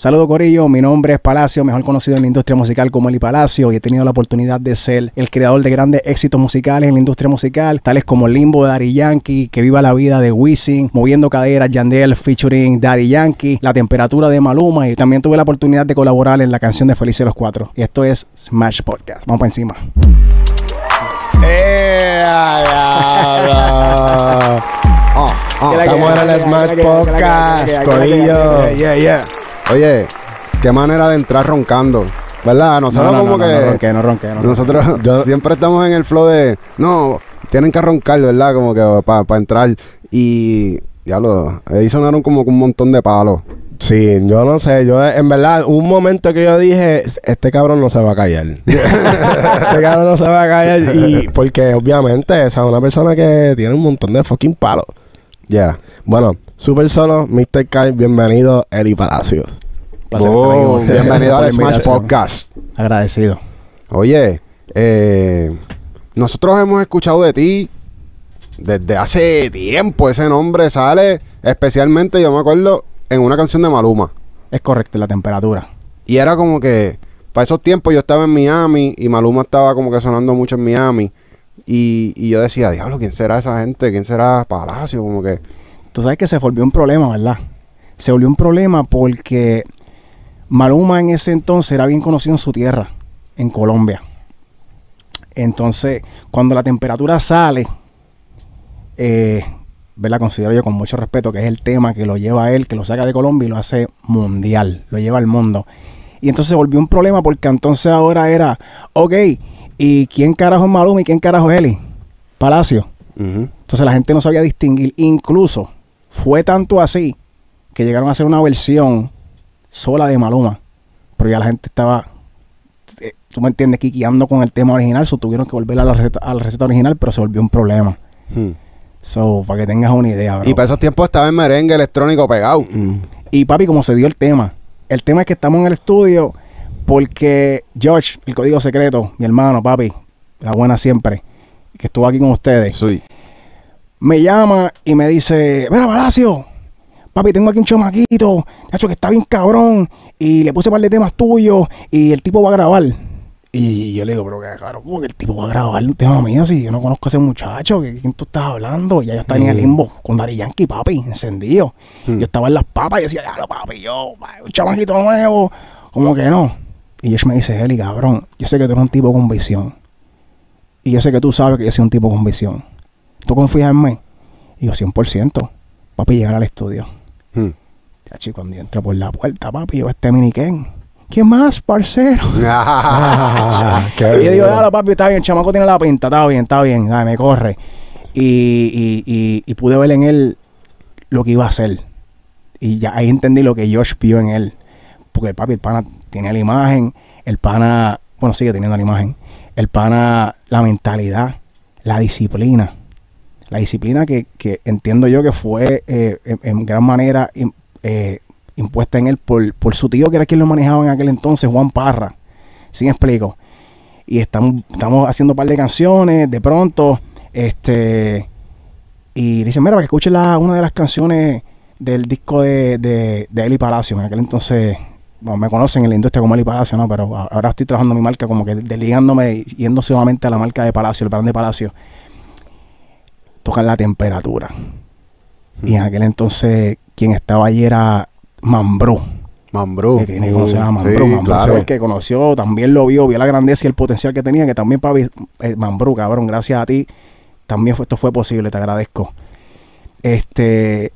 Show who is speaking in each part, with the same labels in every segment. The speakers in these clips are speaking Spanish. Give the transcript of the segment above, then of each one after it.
Speaker 1: Saludos Corillo, mi nombre es Palacio, mejor conocido en la industria musical como Eli Palacio y he tenido la oportunidad de ser el creador de grandes éxitos musicales en la industria musical, tales como Limbo de Daddy Yankee, Que Viva la Vida de Wisin, Moviendo Caderas, Yandel featuring Daddy Yankee, La Temperatura de Maluma y también tuve la oportunidad de colaborar en la canción de Felices los Cuatro. Y esto es Smash Podcast. Vamos para encima. en eh,
Speaker 2: ah, ah. Smash Podcast, Corillo. Yeah, yeah. Oye, qué manera de entrar roncando. ¿Verdad? Nosotros no, como que. No ronqué, no ronqué. nosotros siempre estamos en el flow de. No, tienen que roncar, ¿verdad? Como que para entrar.
Speaker 3: Y. Ya lo. Ahí sonaron como un montón de palos. Sí, yo no sé. Yo, en verdad, un momento que yo dije, este cabrón no se va a callar. este cabrón no se va a callar. Y porque, obviamente, esa es una persona que tiene un montón de fucking palos. Ya. Bueno, super solo, Mr. Kai, bienvenido, Eli Palacios bienvenido al Smash
Speaker 2: Podcast. Agradecido. Oye, eh, nosotros hemos escuchado de ti desde hace tiempo. Ese nombre sale especialmente, yo me acuerdo, en una canción de Maluma.
Speaker 1: Es correcto, la temperatura.
Speaker 2: Y era como que, para esos tiempos yo estaba en Miami y Maluma estaba como que sonando mucho en Miami. Y, y yo decía, diablo, ¿quién será esa gente? ¿Quién será Palacio?
Speaker 1: Como que... Tú sabes que se volvió un problema, ¿verdad? Se volvió un problema porque Maluma en ese entonces era bien conocido en su tierra, en Colombia. Entonces, cuando la temperatura sale, eh, Considero yo con mucho respeto que es el tema que lo lleva a él, que lo saca de Colombia y lo hace mundial, lo lleva al mundo. Y entonces volvió un problema porque entonces ahora era, ok, ¿y quién carajo es Maluma y quién carajo es Eli? Palacio. Entonces la gente no sabía distinguir. Incluso fue tanto así que llegaron a hacer una versión sola de Maluma. Pero ya la gente estaba, eh, tú me entiendes, guiando con el tema original, so tuvieron que volver a la receta, original, pero se volvió un problema. Hmm. So, para que tengas una idea, Y para esos tiempos estaba en merengue electrónico pegado. Mm. Y papi, como se dio el tema. El tema es que estamos en el estudio porque George, el código secreto, mi hermano, papi, la buena siempre, que estuvo aquí con ustedes. Me llama y me dice, mira, Palacio, papi, tengo aquí un chamaquito, hecho que está bien cabrón, y le puse un par de temas tuyos, y el tipo va a grabar. Y yo le digo, pero que claro, ¿cómo que el tipo va a grabar un tema mío si yo no conozco a ese muchacho? ¿Qué, ¿Quién tú estás hablando? Y ya yo estaba en el mm. limbo con Dari Yankee, papi, encendido. Mm. Yo estaba en las papas y decía, claro, papi, yo, un chamaquito nuevo. Como que no. Y Josh me dice, Eli, cabrón, yo sé que tú eres un tipo con visión. Y yo sé que tú sabes que yo soy un tipo con visión. ¿Tú confías en mí? Y yo, 100%. Papi, llegar al estudio chico, cuando yo entré por la puerta, papi, yo este miniquén. ¿Qué más, parcero? Ah, y yo digo, dale, papi, está bien, chamaco tiene la pinta, está bien, está bien, dale, me corre. Y, pude ver en él lo que iba a hacer. Y ya ahí entendí lo que Josh vio en él. Porque el papi, el pana tiene la imagen, el pana, bueno, sigue teniendo la imagen, el pana, la mentalidad, la disciplina. La disciplina que, entiendo yo que fue eh, en, gran manera eh, impuesta en él por, su tío, que era quien lo manejaba en aquel entonces, Juan Parra. sin explico? Y estamos, haciendo un par de canciones, de pronto, este, y dice dicen, mira, para que escuche la, una de las canciones del disco de, de, de Eli Palacio, en aquel entonces me conocen en la industria como Eli Palacio, ¿no? Pero ahora estoy trabajando mi marca como que desligándome, yendo solamente a la marca de Palacio, el plan de Palacio. Tocar la temperatura. Y en aquel entonces, quien estaba allí era Mambrú. Mambrú. Que tiene que conocer a Mambrú. Sí, el que conoció, también lo vio, vio la grandeza y el potencial que tenía, que también, papi, eh, Mambrú, cabrón, gracias a ti, también esto fue posible, te agradezco. Este,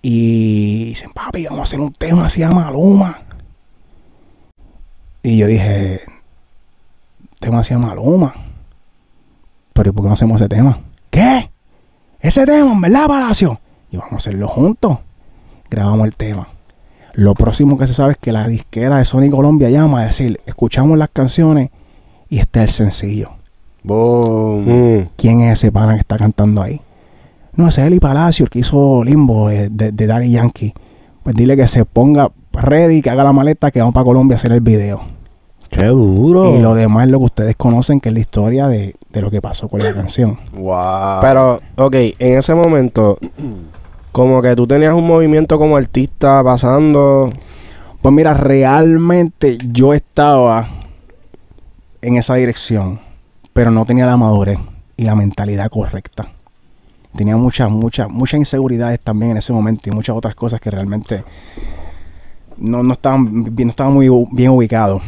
Speaker 1: y dicen, papi, vamos a hacer un tema así a Maluma. Y yo dije, tema así a Maluma. Pero ¿y por qué no hacemos ese tema? ¿Qué? Ese tema, ¿verdad, Palacio? y vamos a hacerlo juntos. Grabamos el tema. Lo próximo que se sabe es que la disquera de Sony Colombia llama a decir, escuchamos las canciones y está el sencillo. Boom. Mm. ¿Quién es ese pana que está cantando ahí? No, es Eli Palacio, el que hizo Limbo eh, de, de Daddy Yankee. Pues dile que se ponga ready, que haga la maleta, que vamos para Colombia a hacer el video. ¡Qué duro! Y lo demás es lo que ustedes conocen, que es la historia de, de lo que pasó con la canción.
Speaker 3: ¡Wow! Pero, ok, en ese momento, como que tú tenías un movimiento como artista pasando. Pues mira, realmente yo estaba en esa dirección,
Speaker 1: pero no tenía la madurez y la mentalidad correcta. Tenía muchas, muchas, muchas inseguridades también en ese momento y muchas otras cosas que realmente no, no estaban, muy bien ubicados.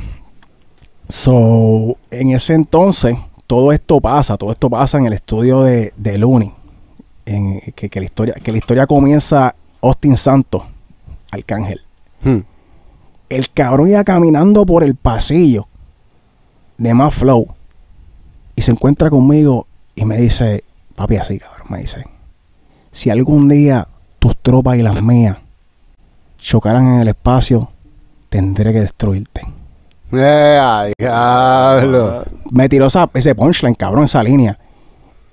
Speaker 1: So, en ese entonces, todo esto pasa, todo esto pasa en el estudio de, de Luni que, la historia, que la historia comienza Austin Santos, Arcángel. Hmm. El cabrón iba caminando por el pasillo de más flow y se encuentra conmigo y me dice, papi, así cabrón, me dice, si algún día tus tropas y las mías chocaran en el espacio, tendré que destruirte. Yeah, diablo. me tiró ese punchline, cabrón, esa línea.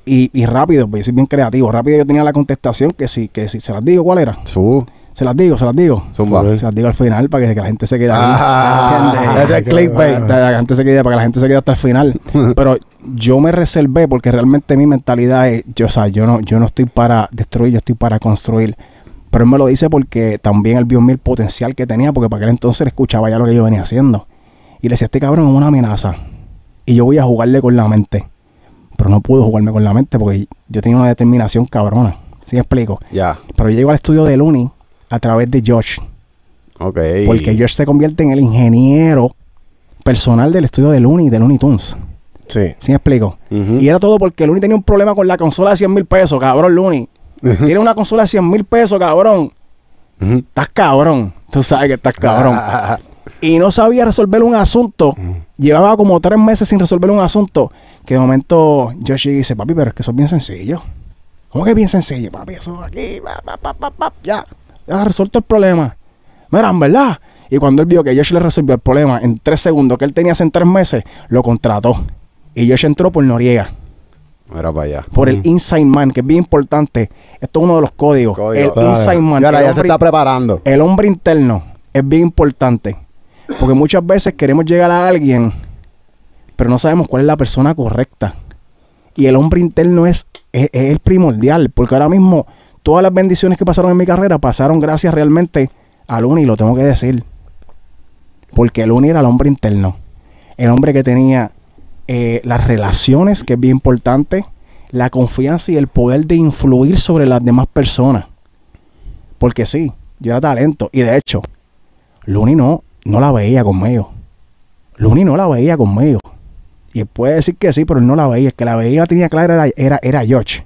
Speaker 1: Y, rápido, soy bien creativo. Rápido yo tenía la contestación que si, que si se las digo, ¿cuál era? Su. Se las digo, se las digo. Se las digo al final para que, la gente se quede
Speaker 3: ah, la gente se para que
Speaker 1: la gente se quede hasta el final. Pero yo me reservé porque realmente mi mentalidad es, yo, o yo no, yo no estoy para destruir, yo estoy para construir. Pero él me lo dice porque también él vio mi potencial que tenía, porque para aquel entonces escuchaba ya lo que yo venía haciendo. Y le decía, este cabrón es una amenaza. Y yo voy a jugarle con la mente pero no pude jugarme con la mente porque yo tenía una determinación cabrona. ¿Sí me explico? Ya. Pero yo llego al estudio de Looney a través de Josh. Ok. Porque Josh se convierte en el ingeniero personal del estudio de Looney de Looney Tunes. Sí. ¿Sí me explico? Y era todo porque Looney tenía un problema con la consola de 100 mil pesos, cabrón, Looney Tiene una consola de 100 mil pesos, cabrón. Estás cabrón. Tú sabes que estás cabrón. y no sabía resolver un asunto. Llevaba como tres meses sin resolver un asunto. Que de momento Yoshi dice, papi, pero es que eso es bien sencillo. ¿Cómo que es bien sencillo, papi? Eso aquí, ya, ya resuelto el problema. Mira, en verdad. Y cuando él vio que Yoshi le resolvió el problema en tres segundos que él tenía hace tres meses, lo contrató. Y Yoshi entró por Noriega. Era para allá. Por el Inside Man, que es bien importante. Esto es uno de los códigos. El Inside Man. ya se está preparando. El hombre interno es bien importante. Porque muchas veces queremos llegar a alguien, pero no sabemos cuál es la persona correcta. Y el hombre interno es, es, primordial, porque ahora mismo todas las bendiciones que pasaron en mi carrera pasaron gracias realmente a Luni, lo tengo que decir. Porque Luni era el hombre interno, el hombre que tenía eh, las relaciones, que es bien importante, la confianza y el poder de influir sobre las demás personas. Porque sí, yo era talento. Y de hecho, Luni no, no la veía conmigo. Luni no la veía conmigo. Y él puede decir que sí, pero él no la veía. Es que la veía tenía clara era, era, era George.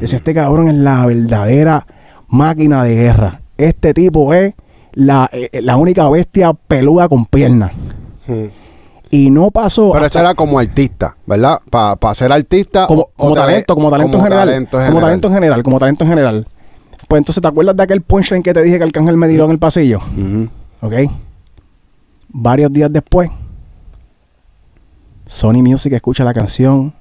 Speaker 1: este cabrón es la verdadera máquina de guerra. Este tipo es la, eh, única bestia peluda con piernas. Y no pasó. Pero eso era como artista, ¿verdad? Para ser artista. Como, talento, como talento, en general, Como talento en general, como talento en general. Pues entonces, ¿te acuerdas de aquel punchline que te dije que Arcángel me tiró en el pasillo? ¿Ok? varios días después, Sony Music escucha la canción,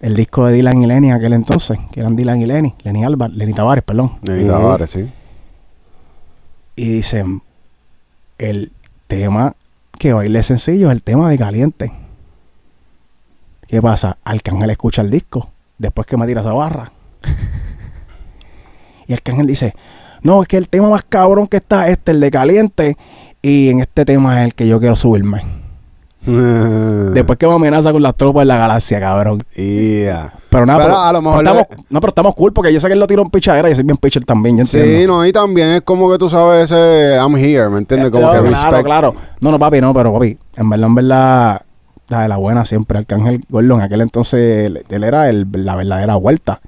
Speaker 1: el disco de Dylan y Lenny aquel entonces, que eran Dylan y Lenny, Lenny Álvarez, Lenny Tavares, perdón. Lenny Tavares, sí. Y dicen, el tema que baile sencillo es el tema de Caliente. ¿Qué pasa? le escucha el disco después que me tira esa barra. y Alcángel dice, no, es que el tema más cabrón que está este, el de Caliente, y en este tema es el que yo quiero subirme. Después que me amenaza con las tropas de la galaxia, cabrón. Pero nada, pero, estamos, no, pero estamos cool porque yo sé que él lo tiró en pichadera y yo soy bien pitcher también, ya entiendo. Sí, no, y también es como que tú sabes ese I'm here, ¿me entiendes? Eh, como claro, que claro, claro. No, no, papi, no, pero papi, en verdad, en verdad, la de la buena siempre, Arcángel Gordon, en aquel entonces él, él era el, la verdadera vuelta.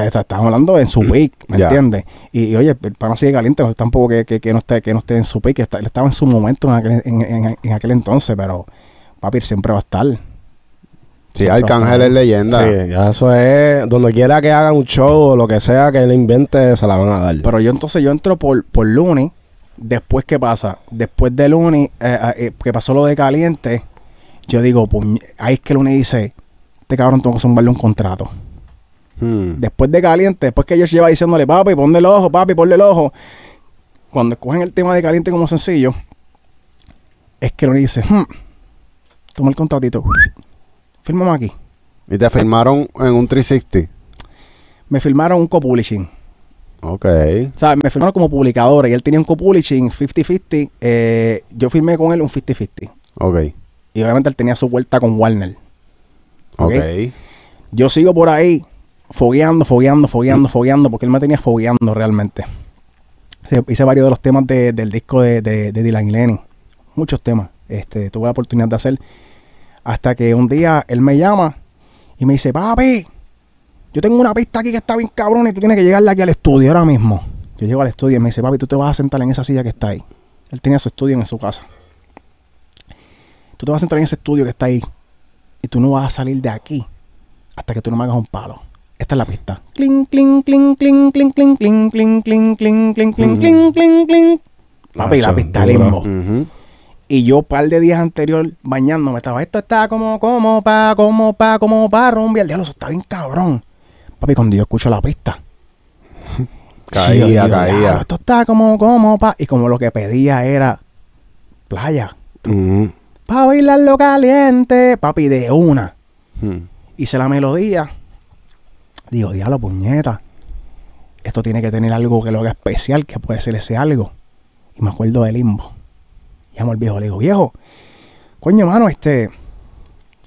Speaker 1: Estamos hablando en su peak, mm. ¿me entiendes? Y, oye, el así sigue caliente, tampoco que, no esté, que no esté en su pick, él estaba en su momento en aquel, en, aquel entonces, pero papi siempre va a estar. Sí, Arcángel es leyenda. Sí,
Speaker 3: eso es. Donde quiera que hagan un show o lo que sea que él invente, se la van a dar. Pero
Speaker 1: yo entonces yo entro por, por Luni. Después, ¿qué pasa? Después de Luni, eh, eh, eh, que pasó lo de Caliente, yo digo, pues ahí es que Luni dice: Este cabrón tengo que sumarle un contrato. Hmm. Después de caliente, después que ellos lleva diciéndole, papi, ponle el ojo, papi, ponle el ojo. Cuando escogen el tema de caliente como sencillo, es que lo dice, hmm, toma el contratito, firmamos aquí. ¿Y te firmaron en un 360? Me firmaron un co-publishing Ok. O sea, me firmaron como publicador y él tenía un co-publishing 50-50. Eh, yo firmé con él un 50-50. Ok. Y obviamente él tenía su vuelta con Warner. Ok. Yo sigo por ahí fogueando, fogueando, fogueando, fogueando, porque él me tenía fogueando realmente. Hice varios de los temas del disco de, de, Dylan y Lenny, muchos temas. Este, tuve la oportunidad de hacer. Hasta que un día él me llama y me dice, papi, yo tengo una pista aquí que está bien cabrón y tú tienes que llegarla aquí al estudio ahora mismo. Yo llego al estudio y me dice, papi, tú te vas a sentar en esa silla que está ahí. Él tenía su estudio en su casa. Tú te vas a sentar en ese estudio que está ahí y tú no vas a salir de aquí hasta que tú no me hagas un palo. Esta es la pista. Cling, cling, cling, cling, cling, cling, cling, cling, cling, cling, cling, cling, cling, cling, cling.
Speaker 3: Papi, la pista limbo.
Speaker 1: Y yo, un par de días anterior, bañándome, estaba, esto está como, como, pa, como, pa, como, pa, rumbi. El diablo, eso está bien cabrón. Papi, cuando yo escucho la pista. caía, caía. esto está como, como, pa. Y como lo que pedía era playa. pa Pa' bailarlo caliente. Papi, de una. Hice la melodía digo, diablo, puñeta. Esto tiene que tener algo que lo haga especial, que puede ser ese algo. Y me acuerdo de Limbo. Llamo al viejo, le digo, viejo, coño, mano, este.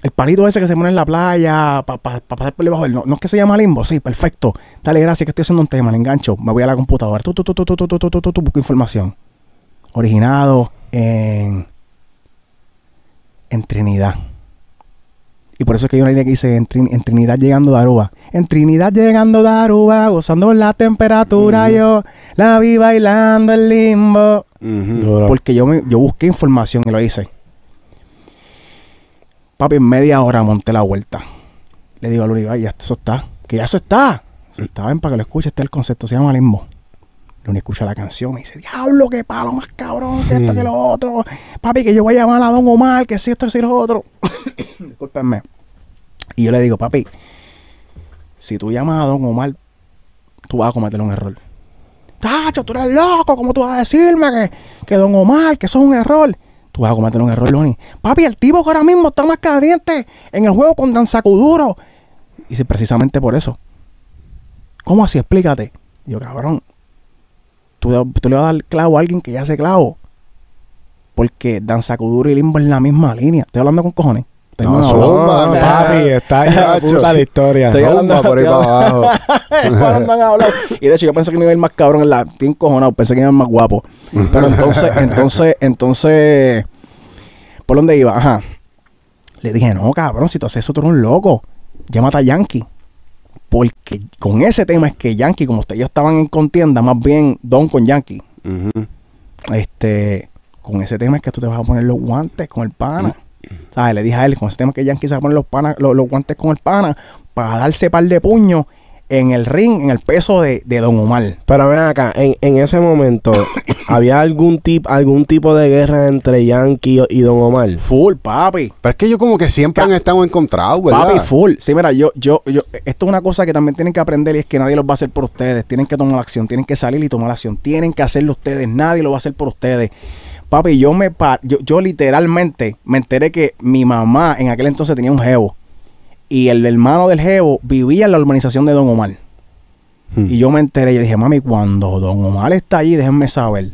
Speaker 1: El palito ese que se pone en la playa para pasar por debajo del. No, no es que se llama limbo, sí, perfecto. Dale gracias que estoy haciendo un tema, le engancho. Me voy a la computadora. tu, tu, tu, tu, tu, tu, tu, tu, tú, busco información. Originado en. En Trinidad. Y por eso es que hay una línea que dice, en, Trinidad llegando de Aruba. En Trinidad llegando de Aruba, gozando la temperatura, yo la vi bailando el limbo. Porque yo, yo busqué información y lo hice. Papi, en media hora monté la vuelta. Le digo a Ay, ya eso está, que ya eso está. Mm. está, bien para que lo escuche este el concepto, se llama limbo. Loni escucha la canción y dice, diablo, qué palo más cabrón que esto, que lo mm. otro. Papi, que yo voy a llamar a Don Omar, que si esto, es si lo otro. Discúlpenme. Y yo le digo, papi, si tú llamas a Don Omar, tú vas a cometer un error. Tacho, tú eres loco, ¿cómo tú vas a decirme que, que Don Omar, que eso es un error? Tú vas a cometer un error, Loni Papi, el tipo que ahora mismo está más caliente en el juego con Danzacuduro. Y dice precisamente por eso. ¿Cómo así? Explícate. Yo, cabrón, tú, le vas a dar clavo a alguien que ya hace clavo. Porque Danza Kuduro y Limbo En la misma línea. Estoy hablando con cojones.
Speaker 3: Tengo no, no, papi, está la puta de historia. Estoy por ahí para
Speaker 1: abajo. y de hecho, yo pensé que me iba a ir más cabrón en la. Estoy encojonado, pensé que iba a más guapo. Pero entonces, entonces, entonces. ¿Por dónde iba? Ajá. Le dije, no, cabrón, si tú haces eso, tú eres un loco. Llámate a Yankee porque con ese tema es que Yankee, como ustedes estaban en contienda, más bien Don con Yankee, este, con ese tema es que tú te vas a poner los guantes con el pana. Mm. Le dije a él, con ese tema es que Yankee se va a poner los, pana, los, los guantes con el pana para darse par de puños en el ring, en el peso de, de Don
Speaker 3: Omar. Pero ven acá, en, en ese momento, ¿había algún, tip, algún tipo de guerra entre Yankee y Don Omar? Full, papi. Pero es que yo como que siempre han estado encontrados, ¿verdad? Papi,
Speaker 1: full. Sí, mira, yo, yo, yo, esto es una cosa que también tienen que aprender y es que nadie los va a hacer por ustedes. Tienen que tomar la acción, tienen que salir y tomar la acción. Tienen que hacerlo ustedes, nadie lo va a hacer por ustedes. Papi, yo me yo, yo literalmente me enteré que mi mamá en aquel entonces tenía un jevo y el hermano del Jevo vivía en la urbanización de Don Omar. Hmm. Y yo me enteré y dije, mami, cuando Don Omar está allí, déjenme saber.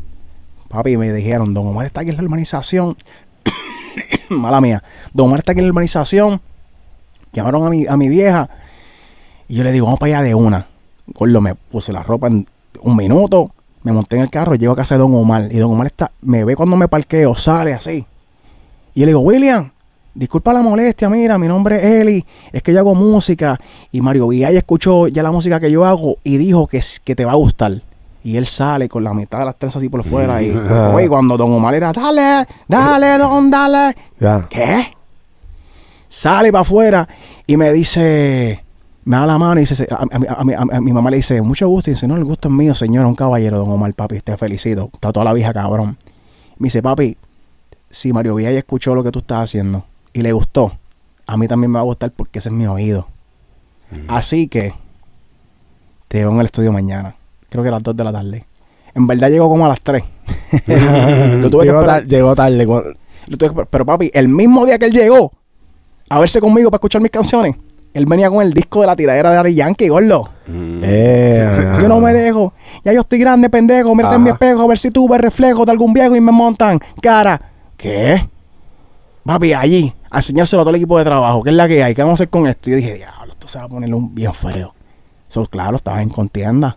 Speaker 1: Papi, me dijeron, Don Omar está aquí en la urbanización. Mala mía. Don Omar está aquí en la urbanización. Llamaron a mi, a mi vieja. Y yo le digo, vamos para allá de una. me puse la ropa en un minuto. Me monté en el carro, y llego a casa de Don Omar. Y Don Omar está, me ve cuando me parqueo, sale así. Y yo le digo, William, Disculpa la molestia, mira, mi nombre es Eli, es que yo hago música. Y Mario Villay escuchó ya la música que yo hago y dijo que, que te va a gustar. Y él sale con la mitad de las trenzas así por fuera. Y cuando Don Omar era, dale, dale, don, dale. ¿Qué? Sale para afuera y me dice, me da la mano y dice, a, a, a, mi mamá le dice, mucho gusto. Y dice, no, el gusto es mío, señor, un caballero, Don Omar, papi, te felicito. Está a la vieja cabrón. Me dice, papi, si Mario Villay escuchó lo que tú estás haciendo y le gustó, a mí también me va a gustar porque ese es mi oído. Así que te llevo en el estudio mañana. Creo que a las 2 de la tarde. En verdad llegó como a las 3. llegó, tarde. pero papi, el mismo día que él llegó a verse conmigo para escuchar mis canciones, él venía con el disco de la tiradera de Ari Yankee, gordo.
Speaker 3: Mm. Eh, yo no me ah.
Speaker 1: dejo. Ya yo estoy grande, pendejo. Mírate mi espejo a ver si tuve reflejo de algún viejo y me montan. Cara, ¿qué? Papi, allí a enseñárselo a todo el equipo de trabajo, que es la que hay, ¿qué vamos a hacer con esto? Y yo dije, diablo, esto se va a poner un bien feo. Eso, claro, estaba en contienda.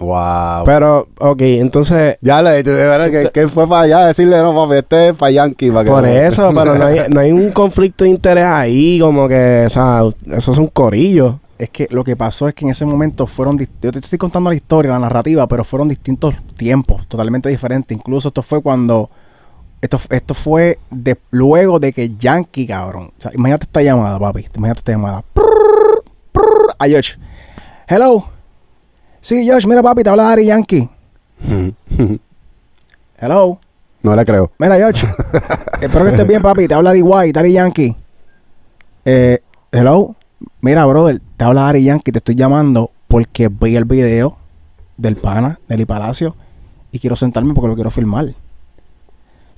Speaker 1: Wow.
Speaker 3: Pero, ok, entonces. Ya le que, que fue para allá decirle, no, papi, este es para Yankee. por eso, pero no hay, no hay un conflicto de interés ahí, como que, o sea, eso es un corillo. Es que lo que pasó es que en ese momento fueron. Yo te estoy
Speaker 1: contando la historia, la narrativa, pero fueron distintos tiempos, totalmente diferentes. Incluso esto fue cuando esto, esto fue luego de que Yankee, cabrón. imagínate esta llamada, papi. Imagínate esta llamada. a Josh. Hello. Sí, Josh, mira, papi, te habla Ari Yankee. Hello. No la creo. Mira, Josh. espero que estés bien, papi. Te habla D.Y., Ari Yankee. Eh, hello. Mira, brother, te habla Ari Yankee. Te estoy llamando porque vi el video del pana, Nelly Palacio, y quiero sentarme porque lo quiero filmar.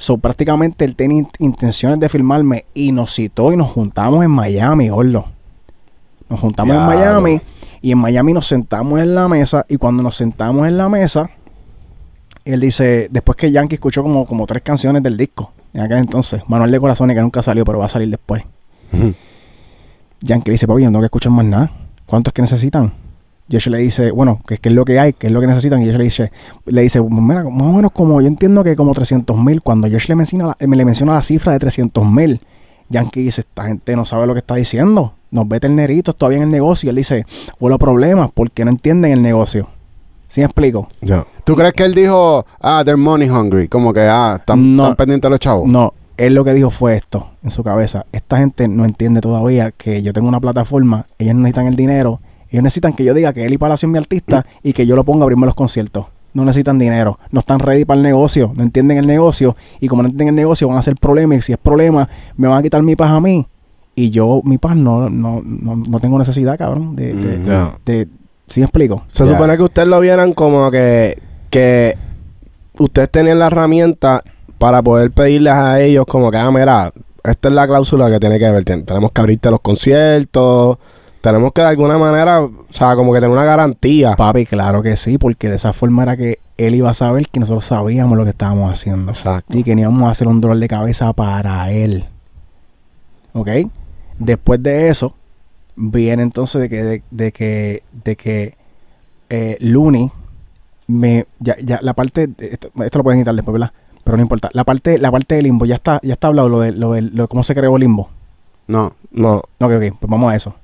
Speaker 1: So, prácticamente él tenía intenciones de filmarme y nos citó y nos juntamos en Miami, orlo Nos juntamos en Miami y en Miami nos sentamos en la mesa y cuando nos sentamos en la mesa, él dice, después que Yankee escuchó como, como tres canciones del disco, en aquel entonces, Manuel de Corazones que nunca salió, pero va a salir después. Yankee dice, papi, no tengo que escuchar más nada. ¿Cuántos que necesitan? Josh le dice, bueno, ¿qué, es lo que hay? Que es lo que necesitan? Y yo le dice, le dice mira, más o menos como yo entiendo que como 300 mil, cuando Josh le menciona, la, le menciona la cifra de 300 mil, Yankee dice, esta gente no sabe lo que está diciendo, nos ve terneritos todavía en el negocio. él dice, los problemas porque no entienden el negocio. ¿Sí me explico?
Speaker 2: Ya... ¿Tú crees que él dijo, ah, they're money hungry? Como que, ah, están
Speaker 1: pendientes los chavos. No, él lo que dijo fue esto en su cabeza. Esta gente no entiende todavía que yo tengo una plataforma, ellos necesitan el dinero ellos necesitan que yo diga que él Palacio es mi artista y que yo lo ponga a abrirme los conciertos. No necesitan dinero, no están ready para el negocio, no entienden el negocio y como no entienden el negocio van a hacer problemas y si es problema me van a quitar mi paz a mí y yo mi paz no, no, no, tengo necesidad, cabrón, de... de, ¿Sí explico? Se supone que
Speaker 3: ustedes lo vieran como que, que ustedes tenían la herramienta para poder pedirles a ellos como que, ah, mira, esta es la cláusula que tiene que ver. Tenemos que abrirte los conciertos, tenemos que de alguna manera, o sea, como que tener una garantía. Papi, claro que sí, porque de esa forma era que él iba a saber que nosotros sabíamos lo que estábamos haciendo. Exacto. Y que
Speaker 1: íbamos a hacer un dolor de cabeza para él. ¿Ok? Después de eso, viene entonces de que, de, que, de que eh, Looney me. Ya, la parte. Esto, lo pueden quitar después, ¿verdad? Pero no importa. La parte, la parte de limbo, ya está, ya está hablado lo de, lo de, cómo se creó limbo. No, no. No, ok, ok. Pues vamos a eso.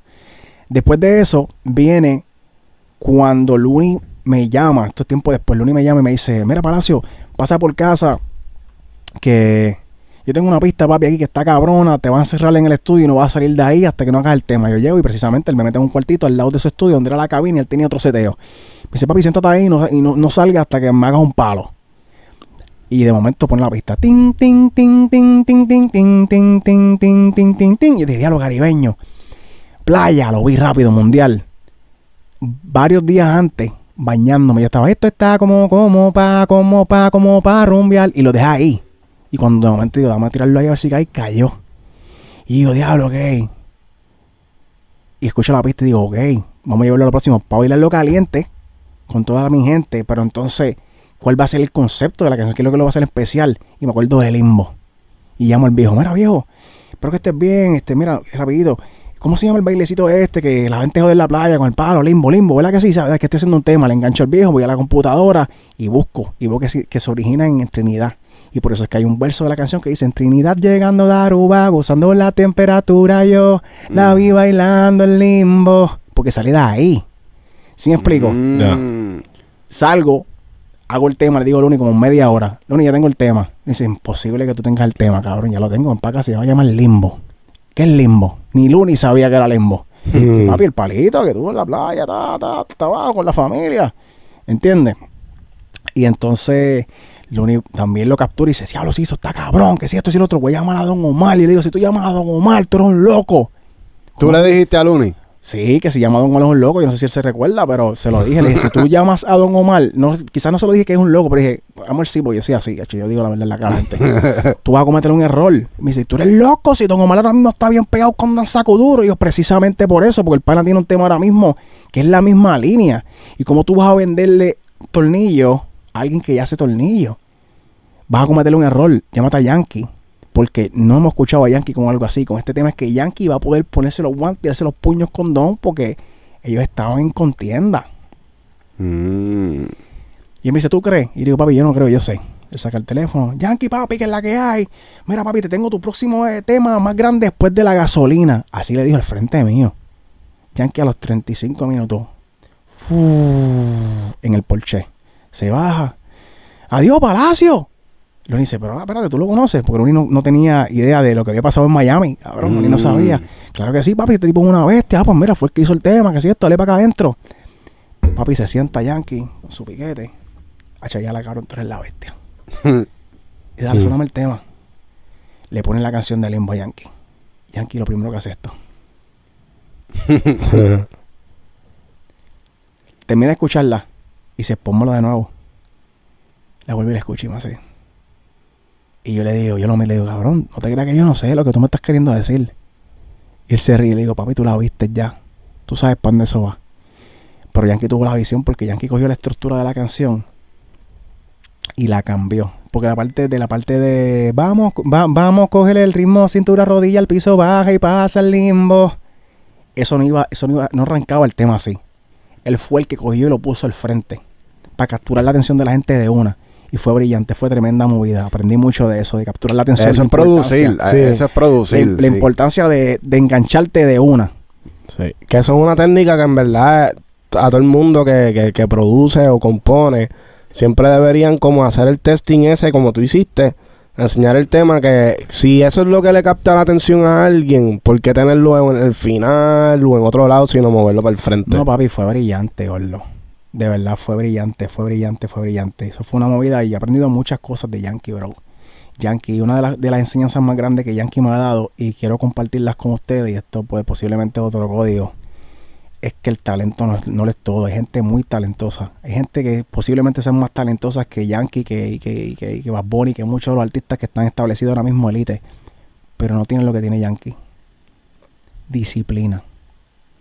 Speaker 1: Después de eso, viene cuando Luni me llama, es tiempo después, Luni me llama y me dice, mira Palacio, pasa por casa, que yo tengo una pista, papi, aquí que está cabrona, te van a cerrar en el estudio y no vas a salir de ahí hasta que no hagas el tema. Yo llego y precisamente él me mete en un cuartito al lado de su estudio donde era la cabina y él tenía otro seteo. Me dice, papi, siéntate ahí y no, y salga hasta que me hagas un palo. Y de momento pone la pista. Ting, tin tin tin tin ting, tin tin tin tin tin tin Y de diría a los playa, lo vi rápido, mundial. Varios días antes, bañándome, yo estaba, esto está como, como, pa, como, pa, como, pa, rumbiar. Y lo dejé ahí. Y cuando de momento digo, vamos a tirarlo ahí a ver si cae, cayó. Y digo, diablo, ok. Y escucho la pista y digo, ok, vamos a llevarlo a lo próximo para bailarlo caliente con toda mi gente. Pero entonces, ¿cuál va a ser el concepto de la canción? ¿Qué es lo que lo va a hacer especial? Y me acuerdo del limbo. Y llamo al viejo, mira viejo, espero que estés bien, este, mira, rapidito. ¿Cómo se llama el bailecito este que la gente jode en la playa con el palo, limbo, limbo? ¿Verdad que sí? ¿Sabes? Que estoy haciendo un tema, le engancho el viejo, voy a la computadora y busco y veo que, se origina en Trinidad. Y por eso es que hay un verso de la canción que dice, en Trinidad llegando de Aruba, gozando la temperatura, yo la vi mm. bailando el limbo. Porque sale de ahí. ¿Sí me explico? Mm. Salgo, hago el tema, le digo a Luni como media hora. Luni, ya tengo el tema. Me dice, imposible que tú tengas el tema, cabrón, ya lo tengo, en empaca, se va a llamar limbo. ¿Qué es limbo? Ni Luni sabía que era limbo. Mm. Papi, el palito que tuvo en la playa, ta, con la familia. ¿Entiendes? Y entonces Luni también lo captura y dice, si hablo si hizo está cabrón, que si esto, es el otro, voy a llamar a Don Omar. Y le digo, si tú llamas a Don Omar, tú eres un loco. ¿Tú le dijiste a Luni? Sí, que se llama Don Omar es un loco. Yo no sé si él se recuerda, pero se lo dije. Le dije, si tú llamas a Don Omar, quizás no se lo dije que es un loco, pero dije, amor, sí, porque yo soy así, Yo digo la verdad en la cara, gente. tú vas a cometer un error. Me dice, tú eres loco si Don Omar ahora mismo está bien pegado con un Saco Duro. Y yo, precisamente por eso, porque el pana tiene un tema ahora mismo que es la misma línea. Y cómo tú vas a venderle tornillo a alguien que ya hace tornillo. Vas a cometer un error. Llámate a Yankee porque no hemos escuchado a Yankee con algo así. Con este tema es que Yankee va a poder ponerse los guantes, tirarse los puños con Don, porque ellos estaban en contienda. Mm. Y él me dice, ¿tú crees? Y digo, papi, yo no creo, yo sé. Él saca el teléfono. Yankee, papi, que es la que hay. Mira, papi, te tengo tu próximo eh, tema más grande después de la gasolina. Así le dijo al frente mío. Yankee a los 35 minutos. en el Porsche. Se baja. Adiós, Palacio. Loni dice, pero ah, espérate, tú lo conoces, porque Loni no, tenía idea de lo que había pasado en Miami. Cabrón, Loni no sabía. Mm. Claro que sí, papi, este tipo es una bestia. Ah, pues mira, fue el que hizo el tema, que es esto, dale para acá adentro. Papi se sienta Yankee con su piquete. A la cabrón, tú en la bestia.
Speaker 3: y dale, mm.
Speaker 1: el tema. Le pone la canción de Limbo a Yankee. Yankee lo primero que hace esto. Termina de escucharla y se lo de nuevo. La vuelve y la escucha y más así. Y yo le digo, yo lo me le digo, cabrón, no te creas que yo no sé lo que tú me estás queriendo decir. Y él se ríe y le digo, papi, tú la viste ya. Tú sabes para dónde eso va. Pero Yankee tuvo la visión porque Yankee cogió la estructura de la canción y la cambió. Porque la parte de la parte de vamos, vamos, coger el ritmo, cintura, rodilla, al piso baja y pasa el limbo. Eso no iba, eso no arrancaba el tema así. Él fue el que cogió y lo puso al frente para capturar la atención de la gente de una y fue brillante, fue tremenda movida. Aprendí mucho de eso,
Speaker 3: de capturar la atención. Eso es producir, eh, eso es producir. La, importancia de, de, engancharte de una. Sí, que eso es una técnica que en verdad a todo el mundo que, que, que produce o compone, siempre deberían como hacer el testing ese como tú hiciste enseñar el tema que si eso es lo que le capta la atención a alguien, ¿por qué tenerlo en el final o en otro lado, sino moverlo para el frente? No, papi, fue brillante, Orlo de verdad fue
Speaker 1: brillante, fue brillante, fue brillante. Eso fue una movida y he aprendido muchas cosas de Yankee, bro. Yankee, una de, de las enseñanzas más grandes que Yankee me ha dado y quiero compartirlas con ustedes, y esto puede posiblemente otro código, es que el talento no, es todo. Hay gente muy talentosa. Hay gente que posiblemente sean más talentosas que Yankee, que, que, que, que Bad que muchos de los artistas que están establecidos ahora mismo élite, pero no tienen lo que tiene Yankee. Disciplina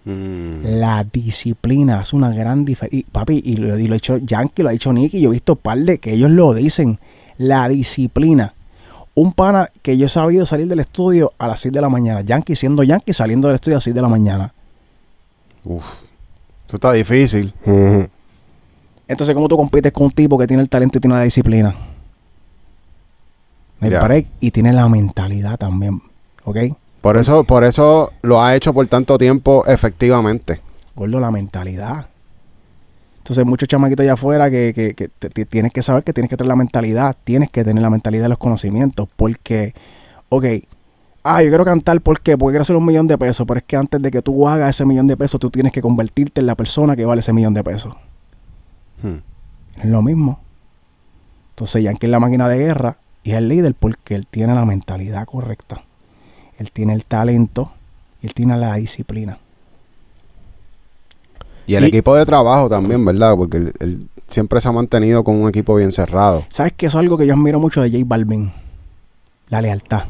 Speaker 1: Mm. La disciplina es una gran diferencia. Papi, y lo, y lo, ha dicho Yankee, lo ha dicho Nicky, yo he visto un par de que ellos lo dicen. La disciplina. Un pana que yo he sabido salir del estudio a las 6 de la mañana. Yankee siendo Yankee, saliendo del estudio a las 6 de la mañana. Uf, eso está difícil. Entonces, ¿cómo tú compites con un tipo que tiene el talento y tiene la disciplina? y tiene la mentalidad también. ¿Ok? Por eso, por eso lo ha hecho por tanto tiempo efectivamente. Gordo, la mentalidad. Entonces, muchos chamaquitos allá afuera que, que, tienes que saber que tienes que tener la mentalidad, tienes que tener la mentalidad de los conocimientos, porque, ok, ah, yo quiero cantar, ¿por qué? Porque quiero hacer un millón de pesos, pero es que antes de que tú hagas ese millón de pesos, tú tienes que convertirte en la persona que vale ese millón de pesos. Hmm. Es lo mismo. Entonces, Yankee es la máquina de guerra y es el líder porque él tiene la mentalidad correcta él tiene el talento él tiene la disciplina.
Speaker 2: Y el equipo de trabajo también, ¿verdad? Porque él, siempre se ha mantenido con un equipo bien cerrado.
Speaker 1: ¿Sabes que Eso es algo que yo admiro mucho de J Balvin. La lealtad.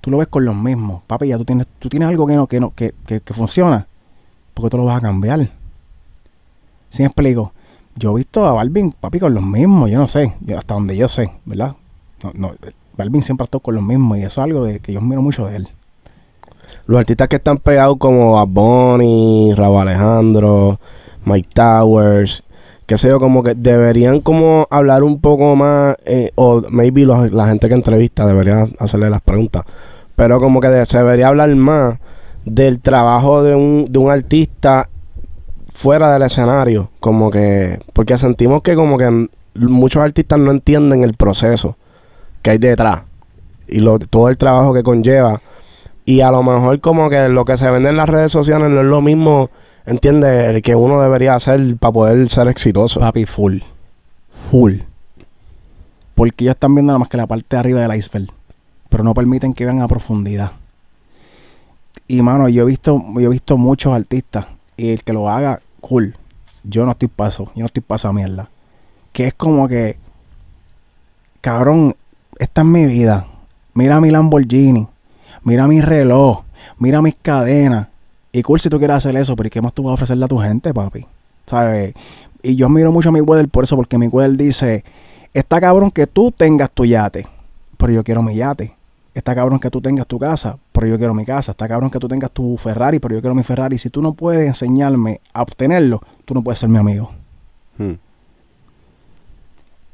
Speaker 1: Tú lo ves con los mismos. Papi, ya tú tienes, tú tienes algo que no, que no, que, que, funciona. Porque tú lo vas a cambiar. Siempre explico? Yo he visto a Balvin, papi, con los mismos, yo no sé, hasta donde yo sé, ¿verdad? No, no, Balvin siempre ha estado con lo mismo y eso es algo de que yo miro mucho de él.
Speaker 3: Los artistas que están pegados como a Bonnie, Rabo Alejandro, Mike Towers, que sé yo, como que deberían como hablar un poco más, eh, o maybe la gente que entrevista debería hacerle las preguntas, pero como que se debería hablar más del trabajo de un, de un artista fuera del escenario, como que, porque sentimos que como que muchos artistas no entienden el proceso que hay detrás y todo el trabajo que conlleva. Y a lo mejor como que lo que se vende en las redes sociales no es lo mismo, entiende El que uno debería hacer para poder ser exitoso. Papi, full. Full. Porque ellos están viendo nada más que la parte
Speaker 1: de arriba del iceberg. Pero no permiten que vean a profundidad. Y mano, yo he visto, yo he visto muchos artistas. Y el que lo haga, cool. Yo no estoy paso, yo no estoy paso a mierda. Que es como que, cabrón, esta es mi vida. Mira mi Lamborghini, mira mi reloj, mira mis cadenas. Y cool si tú quieres hacer eso, pero qué más tú vas a ofrecerle a tu gente, papi? ¿Sabes? Y yo admiro mucho a mi Weather por eso, porque mi Weather dice, está cabrón que tú tengas tu yate, pero yo quiero mi yate. Está cabrón que tú tengas tu casa, pero yo quiero mi casa. Está cabrón que tú tengas tu Ferrari, pero yo quiero mi Ferrari. Si tú no puedes enseñarme a obtenerlo, tú no puedes ser mi amigo. Hmm.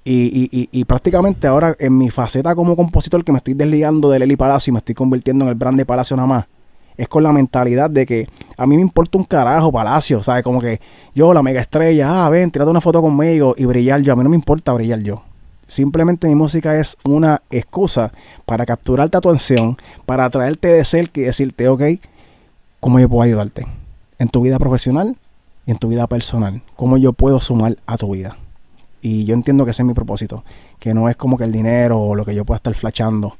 Speaker 1: Y, y, y, prácticamente ahora en mi faceta como compositor que me estoy desligando de Lely Palacio y me estoy convirtiendo en el brand de Palacio nada más. Es con la mentalidad de que a mí me importa un carajo Palacio, ¿sabes? Como que yo, la mega estrella, ah, ven, tirate una foto conmigo y brillar yo. A mí no me importa brillar yo. Simplemente mi música es una excusa para capturar a tu atención, para atraerte de cerca y decirte, ok, ¿cómo yo puedo ayudarte? En tu vida profesional y en tu vida personal. ¿Cómo yo puedo sumar a tu vida? Y yo entiendo que ese es mi propósito, que no es como que el dinero o lo que yo pueda estar flachando.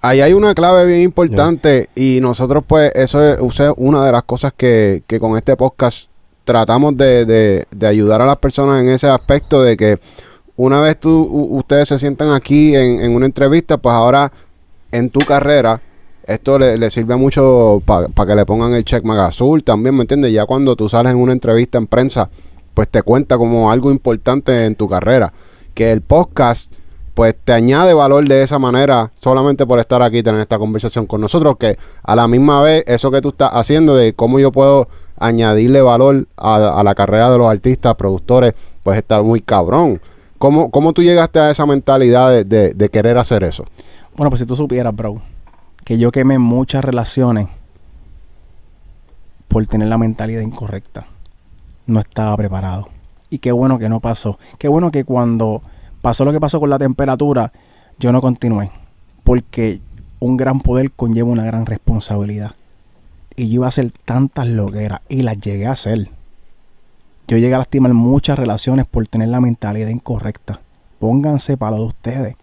Speaker 2: Ahí hay una clave bien importante y nosotros pues eso es, una de las cosas que, que con este podcast tratamos de, de, de, ayudar a las personas en ese aspecto de que una vez tú, ustedes se sientan aquí en, una entrevista, pues ahora en tu carrera esto le, sirve mucho para que le pongan el checkmark azul también, ¿me entiendes? Ya cuando tú sales en una entrevista en prensa, pues te cuenta como algo importante en tu carrera. Que el podcast pues te añade valor de esa manera solamente por estar aquí, tener esta conversación con nosotros, que a la misma vez eso que tú estás haciendo de cómo yo puedo añadirle valor a, la carrera de los artistas, productores, pues está muy cabrón. ¿Cómo, cómo tú llegaste a esa mentalidad de, de, querer hacer eso?
Speaker 1: Bueno, pues si tú supieras, bro, que yo quemé muchas relaciones por tener la mentalidad incorrecta no estaba preparado. Y qué bueno que no pasó. Qué bueno que cuando pasó lo que pasó con la temperatura, yo no continué. Porque un gran poder conlleva una gran responsabilidad. Y yo iba a hacer tantas logueras. y las llegué a hacer. Yo llegué a lastimar muchas relaciones por tener la mentalidad incorrecta. Pónganse para de ustedes.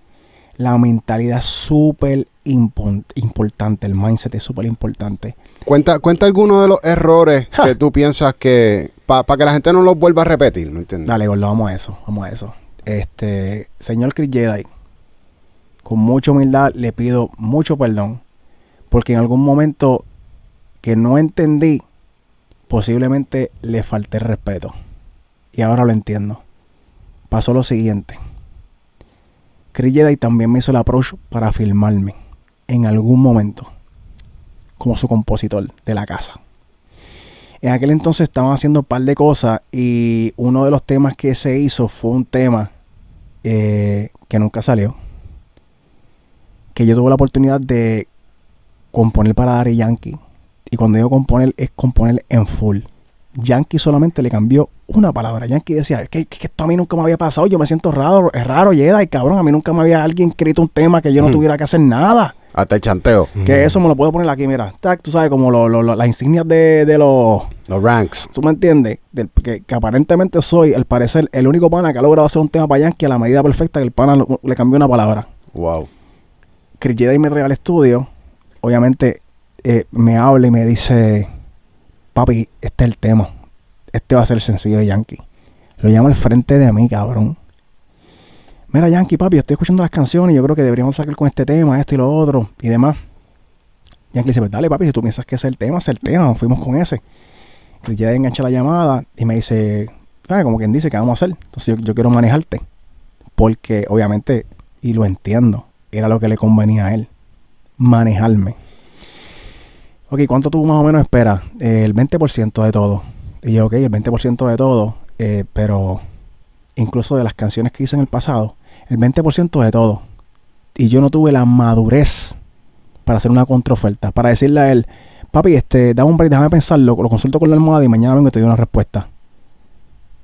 Speaker 1: La mentalidad es súper importante. El mindset es súper importante. Cuenta, cuenta
Speaker 2: alguno de los errores que tú piensas que. para que la gente no los vuelva a repetir, ¿no entiendes? Dale,
Speaker 1: gordo, vamos a eso, vamos a eso. Este, señor Chris Jedi, con mucha humildad le pido mucho perdón, porque en algún momento que no entendí, posiblemente le falté respeto. Y ahora lo entiendo. Pasó lo siguiente. Chris Jedi también me hizo el approach para filmarme en algún momento como su compositor de la casa. En aquel entonces estaban haciendo un par de cosas y uno de los temas que se hizo fue un tema eh, que nunca salió. Que yo tuve la oportunidad de componer para y Yankee. Y cuando digo componer, es componer en full. Yankee solamente le cambió una palabra. Yankee decía, que, esto a mí nunca me había pasado, yo me siento raro, es raro, y cabrón, a mí nunca me había alguien escrito un tema que yo no tuviera que hacer nada.
Speaker 2: Hasta el chanteo. Que
Speaker 1: eso me lo puedo poner aquí, mira. Tac, tú sabes, como las insignias de, de, los... Los ranks. ¿Tú me entiendes? que, aparentemente soy, al parecer, el único pana que ha logrado hacer un tema para Yankee a la medida perfecta que el pana le cambió una palabra. Wow. Chris Jedi me regala estudio. Obviamente, eh, me habla y me dice... Papi, este es el tema. Este va a ser el sencillo de Yankee. Lo llama el frente de mí, cabrón mira Yankee, papi, estoy escuchando las canciones, y yo creo que deberíamos sacar con este tema, esto y lo otro, y demás. Yankee dice, pues dale, papi, si tú piensas que es el tema, es el tema, fuimos con ese. Y ya enganché la llamada y me dice, claro, ah, como quien dice, ¿qué vamos a hacer? Entonces yo, quiero manejarte. Porque obviamente, y lo entiendo, era lo que le convenía a él, manejarme. Ok, ¿cuánto tú más o menos esperas? Eh, el 20% de todo. Y yo, ok, el 20% de todo, eh, pero incluso de las canciones que hice en el pasado, el 20% de todo. Y yo no tuve la madurez para hacer una contraoferta, para decirle a él, papi, este, dame un break, déjame pensarlo, lo consulto con la almohada y mañana vengo y te doy una respuesta.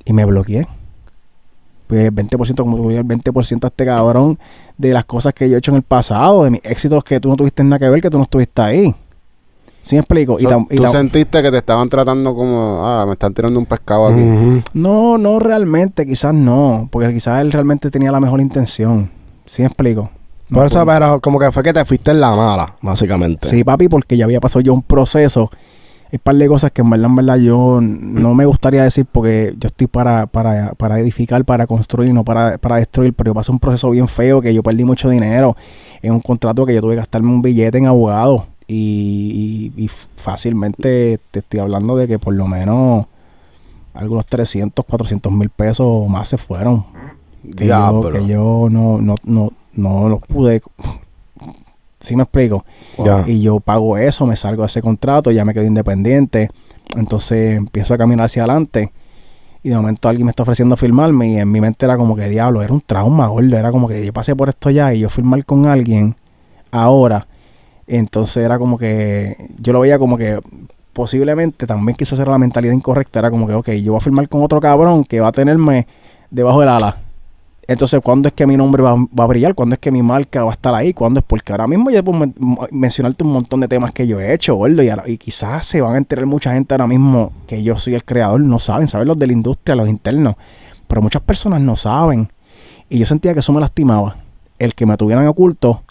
Speaker 1: Y me bloqueé. Pues el 20%, como tuve el 20% a este cabrón de las cosas que yo he hecho en el pasado, de mis éxitos que tú no tuviste nada que ver, que tú no estuviste ahí. ¿Sí explico? Y ¿Tú
Speaker 2: sentiste que te estaban tratando como, ah, me están tirando un pescado aquí?
Speaker 1: No, no realmente, quizás no, porque quizás él realmente tenía la mejor intención. ¿Sí explico?
Speaker 3: eso, pero como que fue que te fuiste en la mala, básicamente. Sí, papi, porque ya
Speaker 1: había pasado yo un proceso. y un par de cosas que en verdad, en verdad, yo no me gustaría decir porque yo estoy para, para, para edificar, para construir, no para, para destruir, pero yo pasé un proceso bien feo que yo perdí mucho dinero en un contrato que yo tuve que gastarme un billete en abogado y, fácilmente te estoy hablando de que por lo menos algunos 300, 400 mil pesos más se fueron.
Speaker 3: Que yo, que
Speaker 1: yo, no, no, los pude. si ¿Sí me explico? Y yo pago eso, me salgo de ese contrato, ya me quedo independiente. Entonces empiezo a caminar hacia adelante. Y de momento alguien me está ofreciendo firmarme. Y en mi mente era como que diablo, era un trauma, gordo. Era como que yo pasé por esto ya y yo firmar con alguien ahora entonces era como que yo lo veía como que posiblemente también quizás hacer la mentalidad incorrecta. Era como que, ok, yo voy a firmar con otro cabrón que va a tenerme debajo del ala. Entonces, ¿cuándo es que mi nombre va, a brillar? ¿Cuándo es que mi marca va a estar ahí? ¿Cuándo es? Porque ahora mismo ya puedo mencionarte un montón de temas que yo he hecho, gordo, y, y quizás se van a enterar mucha gente ahora mismo que yo soy el creador. No saben, saben los de la industria, los internos. Pero muchas personas no saben. Y yo sentía que eso me lastimaba. El que me tuvieran oculto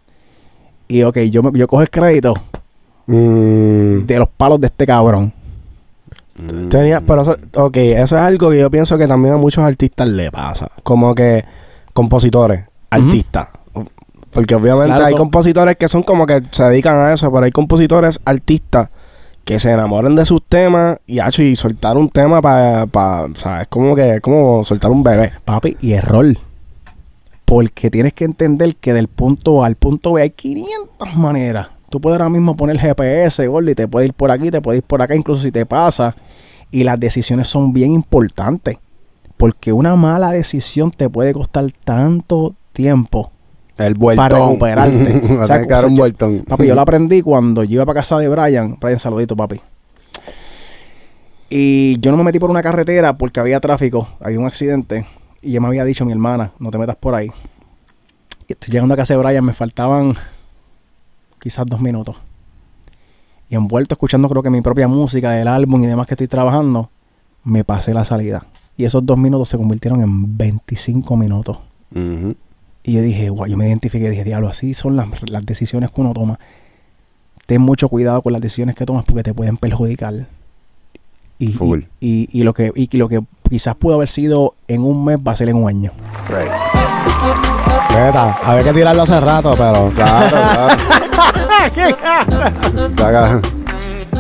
Speaker 1: y ok, yo, me, yo cojo el crédito
Speaker 3: mm. de los palos de este cabrón. Mm. Tenía, pero eso, ok, eso es algo que yo pienso que también a muchos artistas le pasa. Como que compositores, artistas. Porque obviamente hay compositores que son como que se dedican a eso, pero hay compositores, artistas que se enamoran de sus temas y, hacho, y soltar un tema para, pa, o sea, es como que, como soltar un bebé. Papi, y error porque tienes que entender que del punto A al punto
Speaker 1: B hay 500 maneras. Tú puedes ahora mismo poner GPS, Gordy, y te puedes ir por aquí, te puedes ir por acá, incluso si te pasa. Y las decisiones son bien importantes, porque una mala decisión te puede costar tanto tiempo. El Para recuperarte. un papi, yo lo aprendí cuando yo iba para casa de Brian. Brian, saludito, papi. Y yo no me metí por una carretera porque había tráfico, había un accidente. Y ya me había dicho mi hermana, no te metas por ahí. Y estoy llegando a casa de Brian, me faltaban quizás dos minutos. Y envuelto escuchando creo que mi propia música del álbum y demás que estoy trabajando, me pasé la salida. Y esos dos minutos se convirtieron en 25 minutos. Y yo dije, yo me identifiqué, dije, diablo, así son las, las decisiones que uno toma. Ten mucho cuidado con las decisiones que tomas porque te pueden perjudicar. Y, y, y, lo que, y lo que quizás pudo haber sido en un mes, va a ser en un año. había que tirarlo hace rato, pero.
Speaker 2: Claro, claro.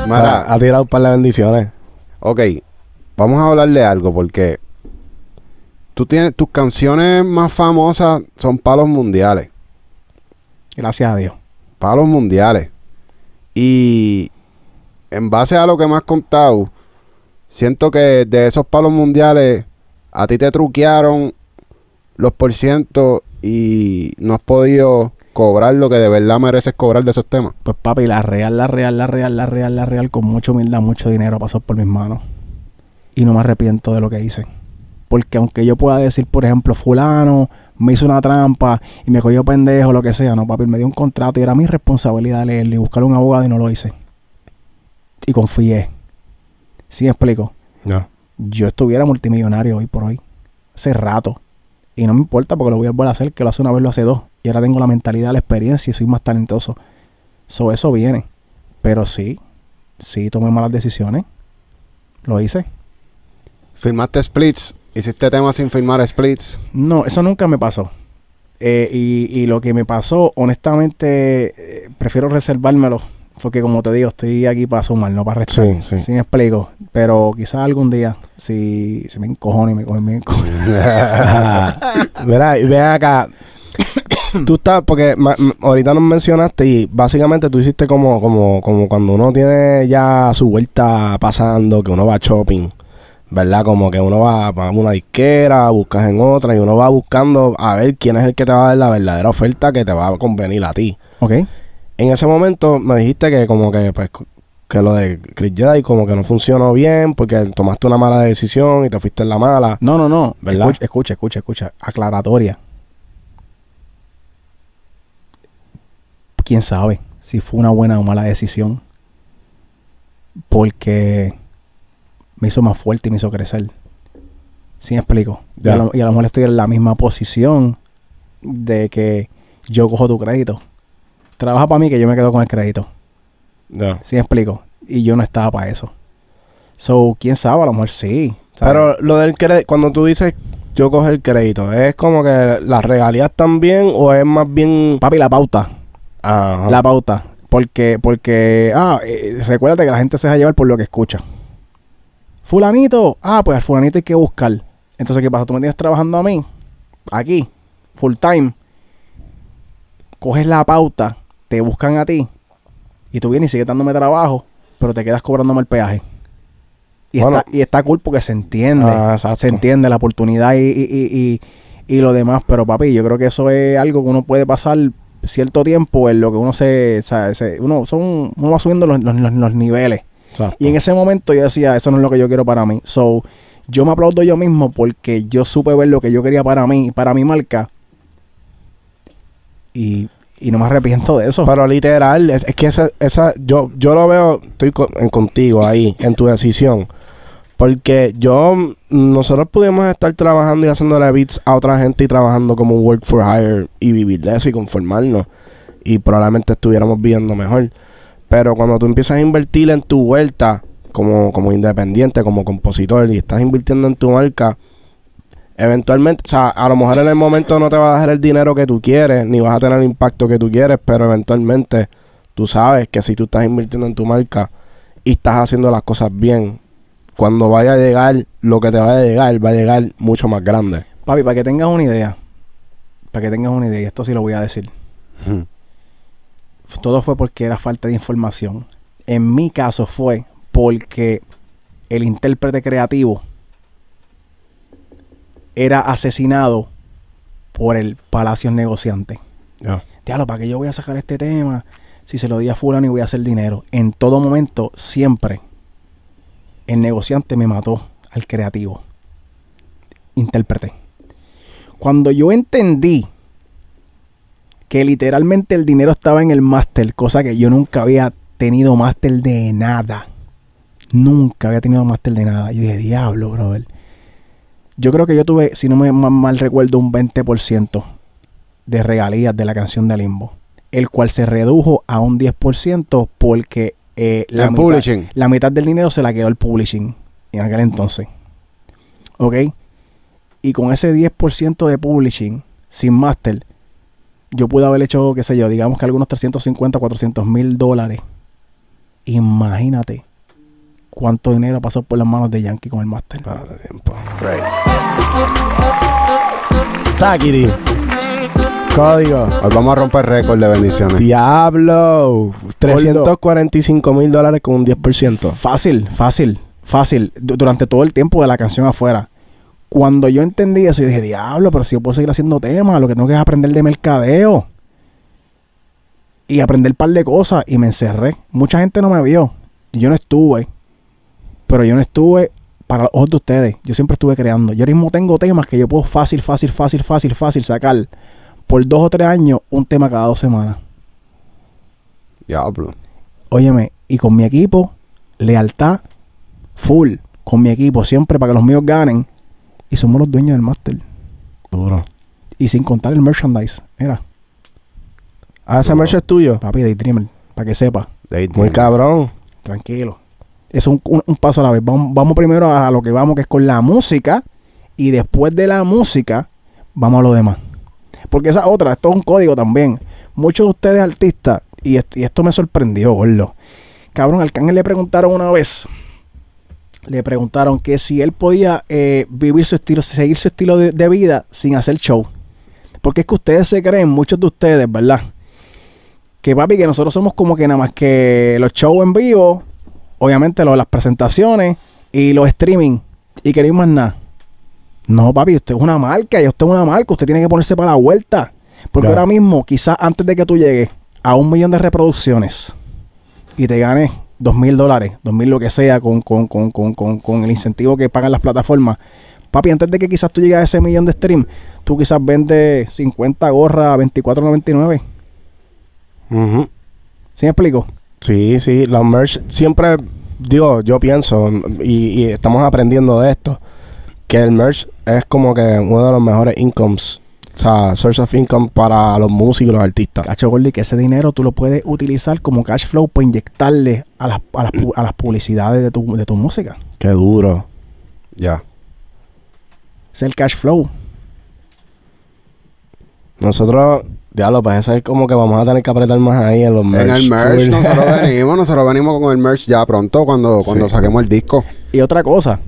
Speaker 3: ha tirado un par de bendiciones. Ok, vamos a hablarle algo porque
Speaker 2: tú tienes tus canciones más famosas son palos mundiales. Gracias a Dios. Palos mundiales. Y en base a lo que me has contado, Siento que de esos palos mundiales a ti te truquearon los por ciento y no has podido cobrar lo que de verdad mereces cobrar de esos temas.
Speaker 1: Pues papi, la real, la real, la real, la real, la real, con mucha humildad, mucho dinero pasó por mis manos. Y no me arrepiento de lo que hice. Porque aunque yo pueda decir, por ejemplo, fulano me hizo una trampa y me cogió pendejo, lo que sea, no, papi, me dio un contrato y era mi responsabilidad leerlo y buscar un abogado y no lo hice. Y confié. ¿Sí explico? No. Yo estuviera multimillonario hoy por hoy. Hace rato. Y no me importa porque lo voy a volver a hacer, que lo hace una vez, lo hace dos. Y ahora tengo la mentalidad, la experiencia y soy más talentoso. So, eso viene. Pero sí, sí tomé malas decisiones. Lo hice. ¿Firmaste splits? ¿Hiciste tema sin firmar splits? No, eso nunca me pasó. Eh, y, lo que me pasó, honestamente, eh, prefiero reservármelo porque como te digo, estoy aquí para sumar, no para restar. Sí, sí. sí explico. Pero quizás algún día, si, me encojono y me cogen bien
Speaker 3: Mira, ven acá. tú estás, porque ahorita nos mencionaste y básicamente tú hiciste como, como, como cuando uno tiene ya su vuelta pasando, que uno va shopping. ¿verdad? Como que uno va a una disquera, buscas en otra y uno va buscando a ver quién es el que te va a dar la verdadera oferta que te va a convenir a ti. Ok en ese momento me dijiste que como que pues, que lo de Chris Jedi como que no funcionó bien porque tomaste una mala decisión y te fuiste en la mala. No, no, no. Escucha, escucha, escucha, Aclaratoria.
Speaker 1: ¿Quién sabe si fue una buena o mala decisión? Porque me hizo más fuerte y me hizo crecer. ¿Sí me explico? y a lo mejor estoy en la misma posición de que yo cojo tu crédito trabaja para mí que yo me quedo con el crédito. No. ¿Sí explico? Y yo no estaba para eso.
Speaker 3: So, quién sabe, a lo mejor sí. Pero lo del crédito, cuando tú dices yo coge el crédito, ¿es como que las regalías también o es más bien. Papi, la pauta. Ajá. La pauta. Porque, porque, ah, eh, recuérdate que la gente se va a llevar por lo que
Speaker 1: escucha. Fulanito, ah, pues al fulanito hay que buscar. Entonces, ¿qué pasa? Tú me tienes trabajando a mí, aquí, full time. Coges la pauta te buscan a ti y tú vienes y sigues dándome trabajo, pero te quedas cobrándome el peaje. Y, está, y está cool porque se entiende, ah, se entiende la oportunidad y, y, lo demás, pero papi, yo creo que eso es algo que uno puede pasar cierto tiempo en lo que uno se, uno, son, uno va subiendo los, niveles. Y en ese momento yo decía, eso no es lo que yo quiero para mí. So, yo me aplaudo yo mismo porque yo supe ver lo que yo quería para mí, para mi marca.
Speaker 3: Y y no me arrepiento de eso. Pero literal, es, que esa, esa, yo, yo lo veo, estoy en, eh, contigo ahí, en tu decisión. Porque yo, mm, nosotros pudimos estar trabajando y haciéndole beats a otra gente y trabajando como un work for hire y vivir de eso y conformarnos. Y probablemente estuviéramos viviendo mejor. Pero cuando tú empiezas a invertir en tu vuelta como, como independiente, como compositor y estás invirtiendo en tu marca, Eventualmente, o sea, a lo mejor en el momento no te va a dejar el dinero que tú quieres, ni vas a tener el impacto que tú quieres, pero eventualmente tú sabes que si tú estás invirtiendo en tu marca y estás haciendo las cosas bien, cuando vaya a llegar lo que te vaya a llegar, va a llegar mucho más grande.
Speaker 1: Papi, para que tengas una idea, para que tengas una idea, y esto sí lo voy a decir. Hmm. Todo fue porque era falta de información. En mi caso fue porque el intérprete creativo era asesinado por el Palacio Negociante. Diablo, ¿para qué yo voy a sacar este tema? Si se lo di a fulano y voy a hacer dinero. En todo momento, siempre, el negociante me mató al creativo. Interpreté. Cuando yo entendí que literalmente el dinero estaba en el máster, cosa que yo nunca había tenido máster de nada. Nunca había tenido máster de nada. Y dije, diablo, brother. Yo creo que yo tuve, si no me mal recuerdo, un 20% de regalías de la canción de Limbo, el cual se redujo a un 10% porque eh, la, mitad, la, mitad, del dinero se la quedó el publishing en aquel entonces. ¿Ok? Y con ese 10% de publishing sin máster, yo pude haber hecho, qué sé yo, digamos que algunos 350, 400 mil dólares. Imagínate cuánto dinero pasó por las manos de Yankee con el máster. Párate tiempo.
Speaker 3: Right. Código. Hoy vamos a romper récord de bendiciones. Diablo. 345 mil dólares con un 10%. Fácil,
Speaker 1: fácil, fácil. Durante todo el tiempo de la canción afuera cuando yo entendí eso, yo dije, diablo, pero si yo puedo seguir haciendo temas, lo que tengo que es aprender de mercadeo. Y aprender un par de cosas y me encerré. Mucha gente no me vio. Yo no estuve pero yo no estuve para los ojos de ustedes. Yo siempre estuve creando. Yo mismo tengo temas que yo puedo fácil, fácil, fácil, fácil, fácil sacar por dos o tres años un tema cada dos semanas. Diablo. Óyeme, y con mi equipo, lealtad full. Con mi equipo, siempre para que los míos ganen. Y somos los dueños del máster. Duro. Y sin contar el merchandise. Mira. Ah, ese merch es tuyo. Papi, Daydreamer. Para que sepa. Muy cabrón. Tranquilo es un, paso a la vez. Vamos, primero a, lo que vamos, que es con la música, y después de la música, vamos a lo demás. Porque esa otra, esto es un código también. Muchos de ustedes artistas, y, esto, me sorprendió, gordo. Cabrón, al le preguntaron una vez, le preguntaron que si él podía eh, vivir su estilo, seguir su estilo de, de, vida sin hacer show. Porque es que ustedes se creen, muchos de ustedes, ¿verdad? Que papi, que nosotros somos como que nada más que los shows en vivo, obviamente, lo las presentaciones y los streaming. Y queréis más nada. No, papi, usted es una marca y usted es una marca. Usted tiene que ponerse para la vuelta. Porque ahora mismo, quizás antes de que tú llegues a un millón de reproducciones y te ganes dos mil dólares, dos mil lo que sea, con, el incentivo que pagan las plataformas. Papi, antes de que quizás tú llegues a ese millón de stream, tú quizás vendes 50 gorras a 24.99.
Speaker 3: ¿Sí me explico? Sí, sí. La merch siempre digo, yo pienso, y, estamos aprendiendo de esto, que el merch es como que uno de los mejores incomes. O sea, source of income para los músicos y los artistas. Cacho Gordy, que ese dinero tú lo puedes utilizar como cash flow para inyectarle a las, a las, publicidades de
Speaker 1: tu, de tu música.
Speaker 3: Qué duro. Ya.
Speaker 1: Es el cash flow.
Speaker 3: Nosotros Diablo, pues eso es como que vamos a tener que apretar más ahí en los merch. En el merch, nosotros
Speaker 2: venimos, nosotros venimos con el merch ya pronto cuando, cuando saquemos
Speaker 1: el disco. Y otra cosa,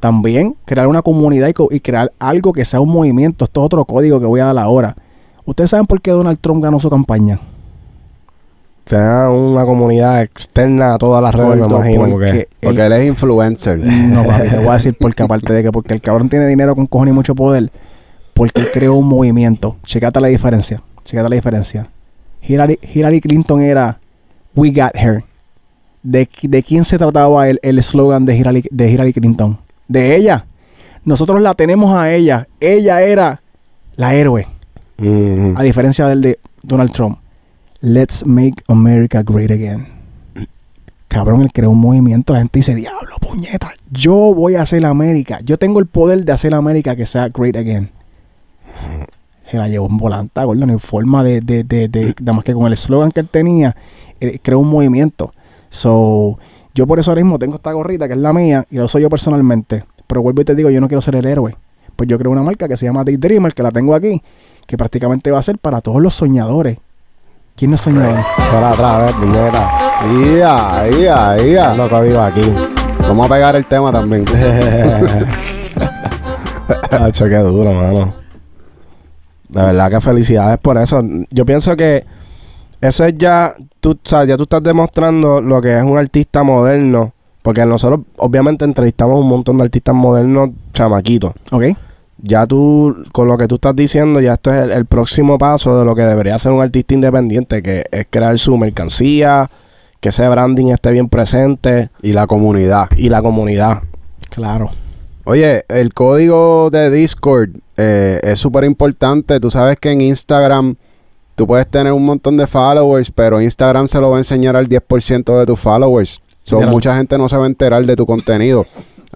Speaker 1: también crear una comunidad y, crear algo que sea un movimiento. Esto es otro código que voy a dar ahora. ¿Ustedes saben por qué Donald Trump ganó su campaña? Tenía una comunidad externa a todas las redes, me imagino. Porque, él, es influencer. No, papi, te voy a decir porque aparte de que porque el cabrón tiene dinero con cojones y mucho poder porque creó un movimiento. Checate la diferencia. Checate la diferencia. Hillary, Clinton era We Got Her. ¿De, quién se trataba el, el slogan de Hillary, de Hillary Clinton? De ella. Nosotros la tenemos a ella. Ella era la héroe. Mm-hmm. A diferencia del de Donald Trump. Let's make America great again. Cabrón, él creó un movimiento. La gente dice, diablo, puñeta, yo voy a hacer América. Yo tengo el poder de hacer América que sea great again la llevó en volanta, gordo, en forma de, de, de, nada más que con el eslogan que él tenía, eh, creó un movimiento. So, yo por eso ahora mismo tengo esta gorrita que es la mía y lo soy yo personalmente. Pero vuelvo y te digo, yo no quiero ser el héroe. Pues yo creo una marca que se llama Dreamer, que la tengo aquí, que prácticamente va a ser para todos los soñadores. ¿Quién no Para atrás, puñeta.
Speaker 2: Ia, aquí. Vamos a pegar el tema también.
Speaker 3: duro, mano. La verdad que felicidades por eso. Yo pienso que eso es ya, tú, sabes, ya tú estás demostrando lo que es un artista moderno. Porque nosotros, obviamente, entrevistamos un montón de artistas modernos chamaquitos. Ok. Ya tú, con lo que tú estás diciendo, ya esto es el, el próximo paso de lo que debería ser un artista independiente, que es crear su mercancía, que ese branding esté bien presente. Y la comunidad. Y la comunidad. Claro. Oye, el código de Discord
Speaker 2: eh, es súper importante. Tú sabes que en Instagram tú puedes tener un montón de followers, pero Instagram se lo va a enseñar al 10% de tus followers. mucha gente no se va a enterar de tu contenido.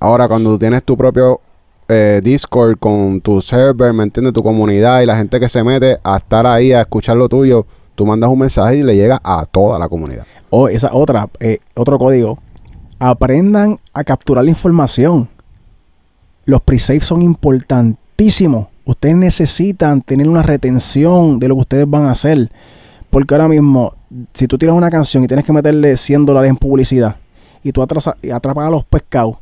Speaker 2: Ahora, cuando tú tienes tu propio eh, Discord con tu server, ¿me entiendes? Tu comunidad y la gente que se mete a estar ahí a escuchar lo tuyo, tú mandas
Speaker 1: un mensaje y le llega a toda la comunidad. O oh, esa otra, eh, otro código. Aprendan a capturar la información. Los pre son importantísimos. Ustedes necesitan tener una retención de lo que ustedes van a hacer. Porque ahora mismo, si tú tiras una canción y tienes que meterle 100 dólares en publicidad y tú atrapas a los pescados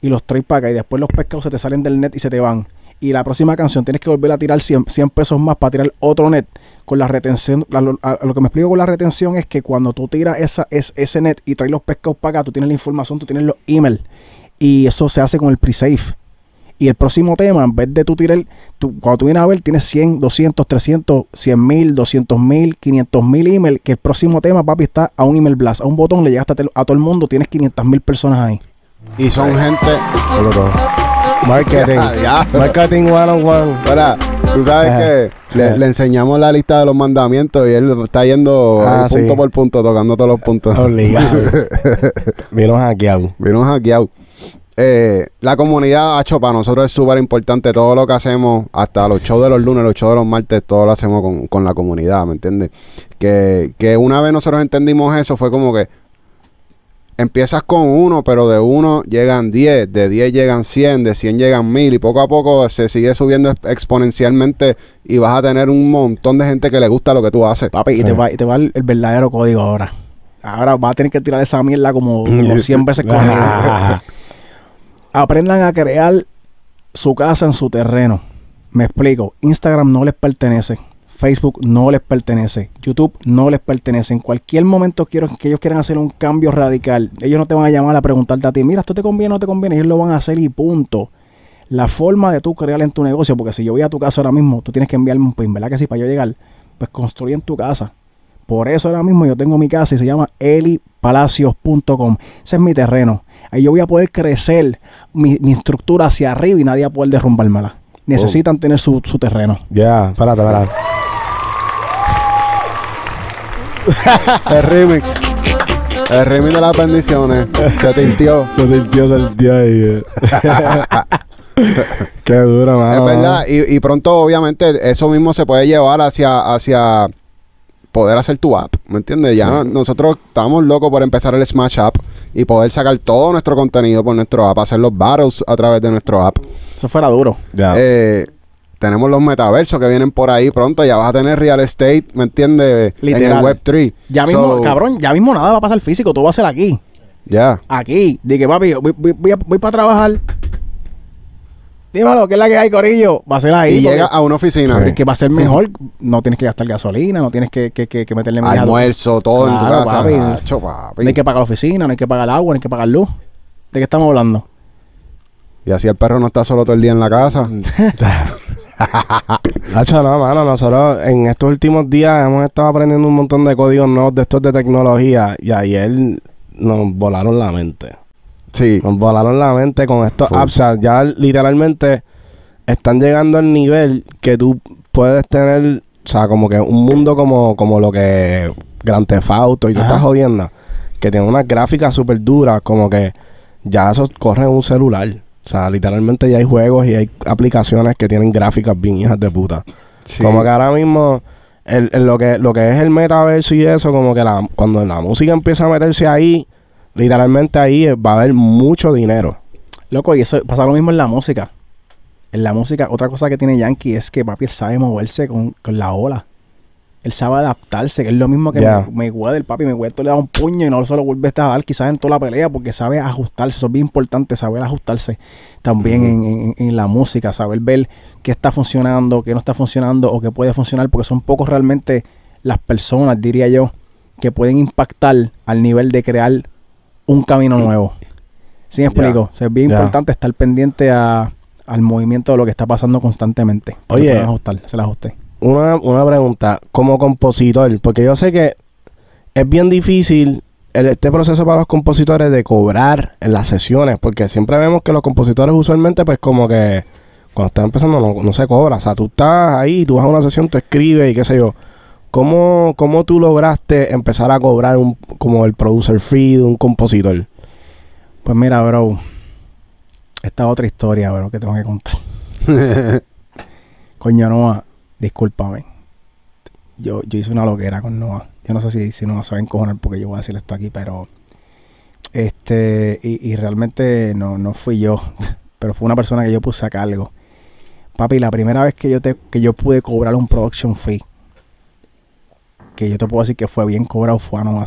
Speaker 1: y los traes para acá y después los pescados se te salen del net y se te van. Y la próxima canción tienes que volver a tirar 100, pesos más para tirar otro net. Con la retención, lo, que me explico con la retención es que cuando tú tiras esa, es, ese net y traes los pescados para acá, tú tienes la información, tú tienes los emails. Y eso se hace con el pre safe y el próximo tema, en vez de tú tirar, tú, cuando tú vienes a ver, tienes 100, 200, 300, 100 mil, 200 mil, 500 mil email, que el próximo tema, papi, está a un email blast, a un botón, le llegas a, todo el mundo, tienes 500 mil personas ahí. Y son gente... Marketing. Marketing
Speaker 2: one tú sabes que le, enseñamos la lista de los mandamientos y él está yendo ah, eh, punto por punto, tocando todos los puntos. Obligado. un hackeado. un hackeado. Eh, la comunidad, ha hecho para nosotros es súper importante todo lo que hacemos, hasta los shows de los lunes, los shows de los martes, todo lo hacemos con, la comunidad, ¿me entiendes? Que, una vez nosotros entendimos eso, fue como que empiezas con uno, pero de uno llegan 10, de 10 llegan 100, de 100 llegan mil y poco a poco se sigue subiendo exponencialmente y vas a tener un montón de gente que le gusta lo que tú haces. Papi, y te va, y te
Speaker 1: va el, verdadero código ahora. Ahora vas a tener que tirar esa mierda como, como 100 veces con aprendan a crear su casa en su terreno. Me explico, Instagram no les pertenece, Facebook no les pertenece, YouTube no les pertenece. En cualquier momento quiero que ellos quieran hacer un cambio radical. Ellos no te van a llamar a preguntarte a ti, mira, esto te conviene o no te conviene, ellos lo van a hacer y punto. La forma de tú crear en tu negocio, porque si yo voy a tu casa ahora mismo, tú tienes que enviarme un pin, ¿verdad que si Para yo llegar, pues en tu casa. Por eso ahora mismo yo tengo mi casa y se llama elipalacios.com. Ese es mi terreno. Ahí yo voy a poder crecer mi, estructura hacia arriba y nadie va a poder derrumbármela. Necesitan
Speaker 3: tener su, terreno. Ya, espérate, espérate. El remix. El remix de las bendiciones. Se tintió. Se tintió del día ahí.
Speaker 2: Eh.
Speaker 3: Qué dura, mano. Es verdad.
Speaker 2: Y, y, pronto, obviamente, eso mismo se puede llevar hacia, hacia poder hacer tu app, ¿me entiendes? Ya nosotros Estamos locos por empezar el Smash App y poder sacar todo nuestro contenido por nuestro app, hacer los battles a través de nuestro app. Eso fuera duro. Ya. Eh, tenemos los metaversos que vienen por ahí pronto. Ya vas a tener real estate, ¿me entiendes? En el Web3.
Speaker 1: Ya mismo, cabrón, ya mismo nada va a pasar físico. Todo va a ser aquí. Ya. Aquí. Dije, papi, voy, voy para trabajar. Dímelo, ¿qué es la que hay, Corillo? Va a ser ahí. Y llega a una oficina. que va a ser mejor. No tienes que gastar gasolina, no tienes que, que, que, meterle Almuerzo, todo en tu casa. No hay que pagar la oficina, no hay que pagar el agua, no hay que pagar luz.
Speaker 3: ¿De qué estamos hablando? Y así el perro
Speaker 1: no está solo todo el día en la casa. Mm.
Speaker 3: Nacho, no, mano, nosotros en estos últimos días hemos estado aprendiendo un montón de códigos nuevos de estos de tecnología y ayer nos volaron la mente. Sí. Nos volaron la mente con estos apps. ya literalmente están llegando al nivel que tú puedes tener, o sea, como que un mundo como, como lo que Grand Theft Auto y tú estás jodiendo, que tiene una gráfica súper dura. como que ya eso corre en un celular. O sea, literalmente ya hay juegos y hay aplicaciones que tienen gráficas bien hijas de puta. Como que ahora mismo, el, lo, que, lo que es el metaverso y eso, como que la, cuando la música empieza a meterse ahí, Literalmente ahí eh, va a haber mucho dinero. Loco, y eso pasa lo mismo en la música. En la música, otra cosa que
Speaker 1: tiene Yankee es que papi él sabe moverse con, la ola. Él sabe adaptarse, que es lo mismo que me, me el papi. Me todo le da un puño y no solo vuelve a dar quizás en toda la pelea porque sabe ajustarse. Eso es bien importante, saber ajustarse también en, en, la música, saber ver qué está funcionando, qué no está funcionando o qué puede funcionar porque son pocos realmente las personas, diría yo, que pueden impactar al nivel de crear un camino mm. nuevo. ¿Sí me explico? es bien importante estar pendiente al movimiento de lo que está pasando constantemente.
Speaker 3: Oye, ajustar, se la ajusté. Una, una pregunta, como compositor, porque yo sé que es bien difícil este proceso para los compositores de cobrar en las sesiones, porque siempre vemos que los compositores usualmente pues como que cuando están empezando no, no se cobra, o sea, tú estás ahí, tú vas a una sesión, tú escribes y qué sé yo. ¿Cómo, tú lograste empezar a cobrar un, como el producer fee de un compositor? Pues mira, bro. Esta es otra historia, bro, que tengo que contar.
Speaker 1: Coño, Noah, discúlpame. Yo, yo hice una loquera con Noah. Yo no sé si, si Noah sabe va porque yo voy a decir esto aquí, pero. Este. Y, realmente no, no fui yo, pero fue una persona que yo puse a cargo. Papi, la primera vez que yo, te, que yo pude cobrar un production fee que yo te puedo decir que fue bien cobrado fue a No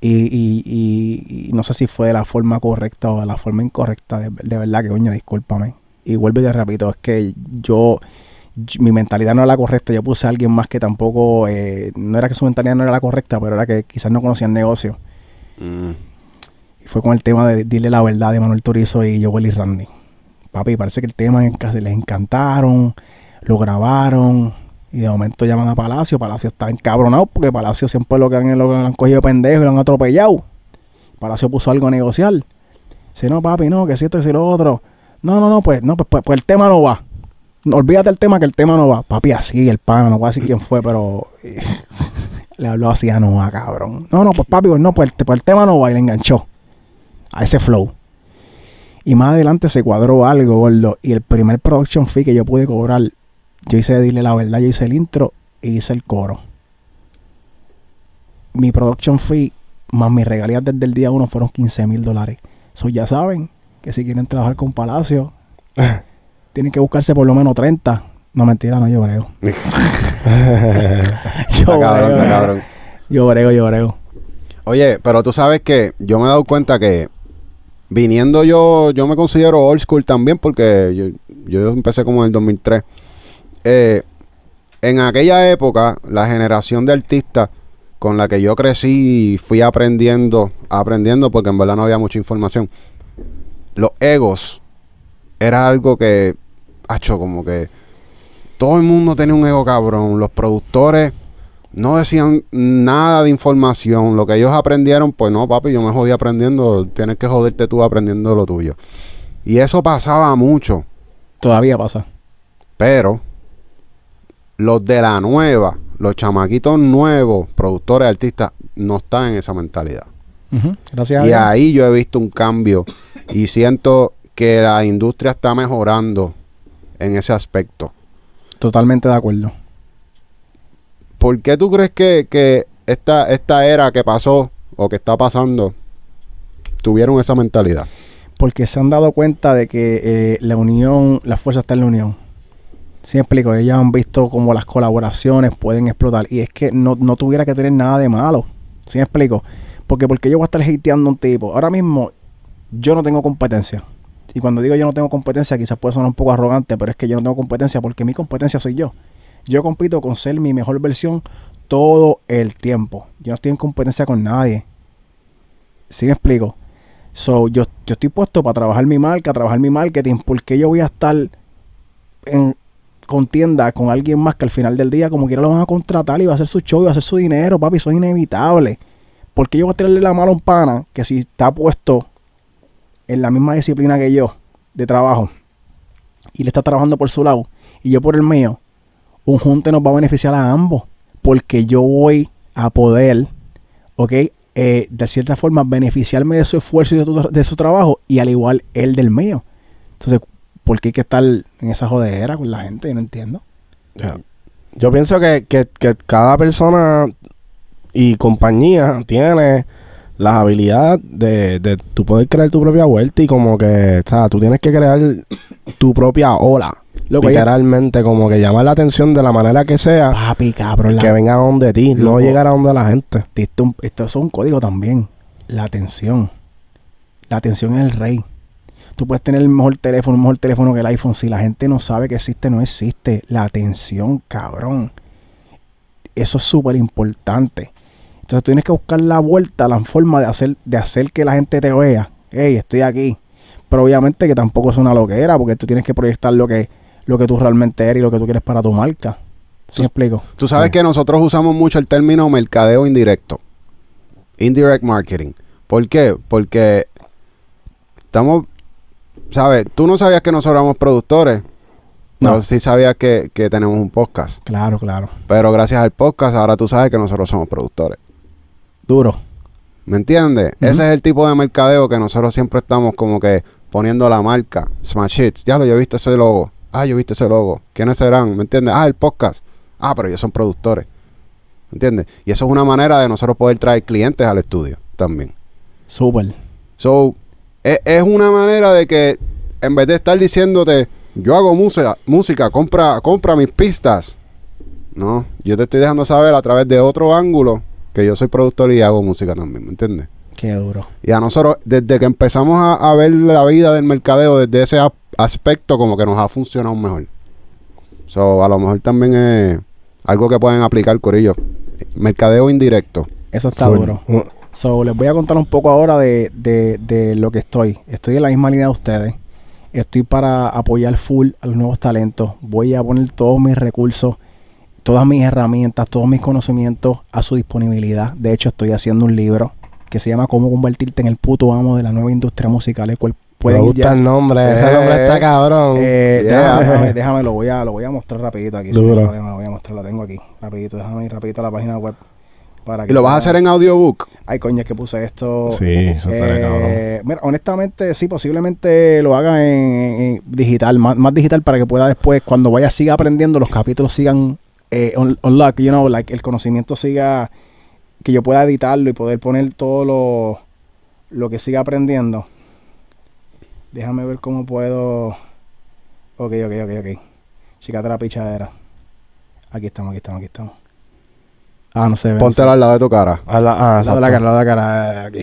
Speaker 1: Y, y, no sé si fue de la forma correcta o de la forma incorrecta. De, verdad que, coño, discúlpame. Y vuelvo de te es que yo, mi mentalidad no era la correcta. Yo puse a alguien más que tampoco, eh, no era que su mentalidad no era la correcta, pero era que quizás no conocía el negocio. Mm. Y fue con el tema de Dile la verdad de Manuel Turizo y Joel y Randy. Papi, parece que el tema en casa les encantaron, lo grabaron, y de momento llaman a Palacio. Palacio está encabronado porque Palacio siempre lo que han, lo, han cogido pendejo y lo han atropellado. Palacio puso algo a negociar. Si no, papi, no, que si esto, que si lo otro. No, no, no, pues, no, pues, pues, pues el tema no va. olvídate el tema que el tema no va. Papi, así, el pan, no voy a decir quién fue, pero le habló así a Noah, cabrón. No, no, pues papi, pues no, pues, pues el tema no va y le enganchó a ese flow. Y más adelante se cuadró algo, gordo. Y el primer production fee que yo pude cobrar yo hice Dile la Verdad, yo hice el intro y hice el coro. Mi production fee más mis regalías desde el día uno... fueron 15 mil dólares. eso ya saben que si quieren trabajar con Palacio, tienen que buscarse por lo menos 30. No, mentira, no, yo brego.
Speaker 3: yo,
Speaker 2: cabrón, brego yo brego, yo Oye, pero tú sabes que yo me he dado cuenta que viniendo yo, yo me considero old school también porque yo, yo empecé como en el 2003. Eh, en aquella época, la generación de artistas con la que yo crecí y fui aprendiendo, aprendiendo porque en verdad no había mucha información. Los egos era algo que, hacho, como que todo el mundo tenía un ego cabrón. Los productores no decían nada de información. Lo que ellos aprendieron, pues no, papi, yo me jodí aprendiendo. Tienes que joderte tú aprendiendo lo tuyo. Y eso pasaba mucho. Todavía pasa. Pero los de la nueva, los chamaquitos nuevos, productores, artistas, no están en esa mentalidad. Gracias. Y ahí yo he visto un cambio y siento que la industria está mejorando en ese aspecto. Totalmente de acuerdo. ¿Por qué tú crees que, que esta, esta era que pasó o que está pasando tuvieron esa mentalidad?
Speaker 1: Porque se han dado cuenta de que eh, la unión, la fuerza está en la unión. Sí, me explico, ellas han visto cómo las colaboraciones pueden explotar. Y es que no, tuviera que tener nada de malo. ¿Sí me explico? Porque porque yo voy a estar hateando a un tipo. Ahora mismo yo no tengo competencia. Y cuando digo yo no tengo competencia, quizás puede sonar un poco arrogante, pero es que yo no tengo competencia porque mi competencia soy yo. Yo compito con ser mi mejor versión todo el tiempo. Yo no estoy en competencia con nadie. ¿Sí me explico? So, yo, yo estoy puesto para trabajar mi marca, trabajar mi marketing, porque yo voy a estar en, contienda con alguien más que al final del día, como quiera, lo van a contratar y va a hacer su show y va a hacer su dinero, papi. Eso es inevitable. Porque yo voy a traerle la mano a pana que si está puesto en la misma disciplina que yo de trabajo y le está trabajando por su lado y yo por el mío, un junte nos va a beneficiar a ambos. Porque yo voy a poder, ¿ok? Eh, de cierta forma beneficiarme de su esfuerzo y de, su trabajo y al igual el del mío. Entonces, porque hay que estar en esa jodera con la gente? Yo no entiendo.
Speaker 3: Yo pienso que, cada persona y compañía tiene las habilidades de, de tú poder crear tu propia vuelta y como que, o tú tienes que crear tu propia ola. literalmente, como que llamar la atención de la manera que sea. Papi, Que venga a donde ti, no llegar a donde la gente. esto es un código también.
Speaker 1: La atención. La atención es el rey. Tú puedes tener el mejor teléfono, el mejor teléfono que el iPhone. Si la gente no sabe que existe, no existe. La atención, cabrón. Eso es súper importante. Entonces tú tienes que buscar la vuelta, la forma de hacer, de hacer que la gente te vea. Hey, estoy aquí. Pero obviamente que tampoco es una loquera, porque tú tienes que proyectar lo que, lo que tú realmente eres y lo que tú quieres para tu marca. ¿Sí me explico? Tú sabes que
Speaker 2: nosotros usamos mucho el término mercadeo indirecto. Indirect marketing. ¿Por qué? Porque estamos ¿sabes? Tú no sabías que nosotros éramos productores. No. Pero sí sabías que, tenemos un podcast.
Speaker 1: Claro, claro.
Speaker 2: Pero gracias al podcast ahora tú sabes que nosotros somos productores. Duro. ¿Me entiendes? Ese es el tipo de mercadeo que nosotros siempre estamos como que poniendo la marca. Smash Hits. Ya lo, yo visto ese logo. Ah, yo viste ese logo. ¿Quiénes serán? ¿Me entiendes? Ah, el podcast. Ah, pero ellos son productores. ¿Me entiendes? Y eso es una manera de nosotros poder traer clientes al estudio también. Súper. So, es, una manera de que en vez de estar diciéndote, yo hago música, compra, compra mis pistas. No, yo te estoy dejando saber a través de otro ángulo que yo soy productor y hago música también, ¿me entiendes? Qué duro. Y a nosotros, desde que empezamos a, ver la vida del mercadeo, desde ese aspecto, como que nos ha funcionado mejor. So, a lo mejor también es algo que pueden aplicar, Corillo. Mercadeo indirecto.
Speaker 1: Eso está duro. So, les voy a contar un poco ahora de, lo que estoy. Estoy en la misma línea de ustedes. Estoy para apoyar full a los nuevos talentos. Voy a poner todos mis recursos, todas mis herramientas, todos mis conocimientos a su disponibilidad. De hecho, estoy haciendo un libro que se llama Cómo convertirte en el puto amo de la nueva industria musical, cual Me gusta el nombre, ese eh. nombre está cabrón. Eh, eh déjame, lo voy a, lo voy a mostrar rapidito aquí. lo voy a mostrar, lo tengo aquí. Rapidito, déjame ir rapidito a la página web que ¿Y lo vas a hacer en audiobook? Ay, coña, que puse esto. Sí, eso eh, Mira, honestamente, sí, posiblemente lo haga en, digital, más, digital para que pueda después, cuando vaya, siga aprendiendo, los capítulos sigan online eh, on, you know, like, el conocimiento siga, que yo pueda editarlo y poder poner todo lo, lo que siga aprendiendo. Déjame ver cómo puedo... Ok, ok, ok, ok. Chica de la pichadera. Aquí estamos, aquí estamos, aquí estamos. Ah, ah, al lado de tu cara. al
Speaker 2: lado de la cara, lado
Speaker 1: de la cara. Aquí.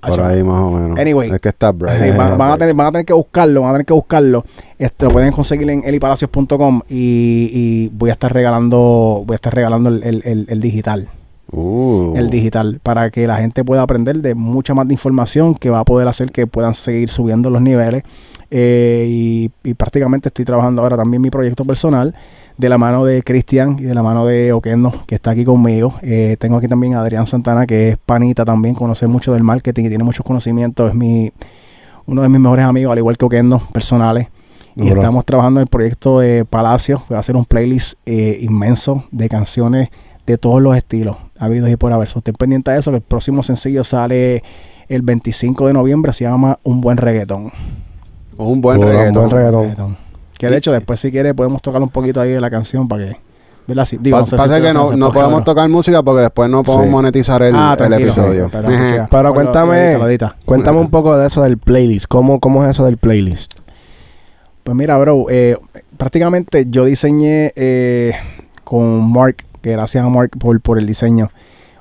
Speaker 2: Por ahí más o menos. Anyway. que Sí, van, a
Speaker 1: tener, que buscarlo, van a tener que buscarlo. Este, lo pueden conseguir en elipalacios.com y, voy a estar regalando, voy a estar regalando el, digital. Uh. El digital, para que la gente pueda aprender de mucha más información que va a poder hacer que puedan seguir subiendo los niveles. Eh, y, y prácticamente estoy trabajando ahora también mi proyecto personal de la mano de Cristian y de la mano de Oquendo, que está aquí conmigo. Eh, tengo aquí también a Adrián Santana, que es panita también, conoce mucho del marketing y tiene muchos conocimientos. Es mi, uno de mis mejores amigos, al igual que Oquendo, personales. Y estamos trabajando en el proyecto de Palacio. Va a ser un playlist eh, inmenso de canciones de todos los estilos habidos y por haber. So, pendiente pendientes de eso, que el próximo sencillo sale el 25 de noviembre. Se llama Un Buen Reggaetón. Un buen reggaetón. Un buen reggaetón. Que de hecho, después, si quiere podemos tocar un poquito ahí de la canción para que. ¿verdad? Sí. pasa, no que no, no podemos tocar música
Speaker 2: porque después no podemos monetizar el, ah, episodio.
Speaker 3: pero, cuéntame, cuéntame un poco de eso del playlist. ¿Cómo, cómo es eso del playlist? Pues mira, bro, eh,
Speaker 1: prácticamente yo diseñé eh, con Mark, que gracias a Mark por, por el diseño,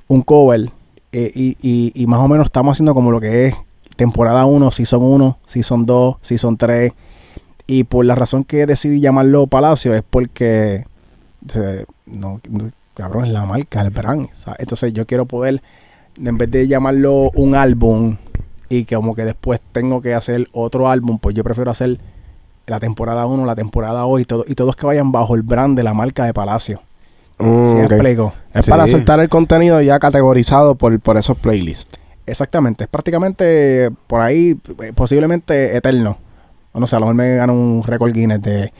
Speaker 1: un cover. Eh, y, y, más o menos estamos haciendo como lo que es temporada 1, season 1, season 2, season 3 y por la razón que decidí llamarlo Palacio es porque, no, cabrón, es la marca, el brand. Entonces yo quiero poder, en vez de llamarlo un álbum y que como que después tengo que hacer otro álbum, pues yo prefiero hacer la temporada 1, la temporada 2 y, todo, y todos que vayan bajo el brand de la marca de Palacio.
Speaker 3: Mm, es para soltar
Speaker 1: el contenido ya categorizado
Speaker 3: por, por esos playlists. Exactamente, es
Speaker 1: prácticamente por ahí eh, posiblemente eterno no sé, a lo mejor me gano un récord Guinness de.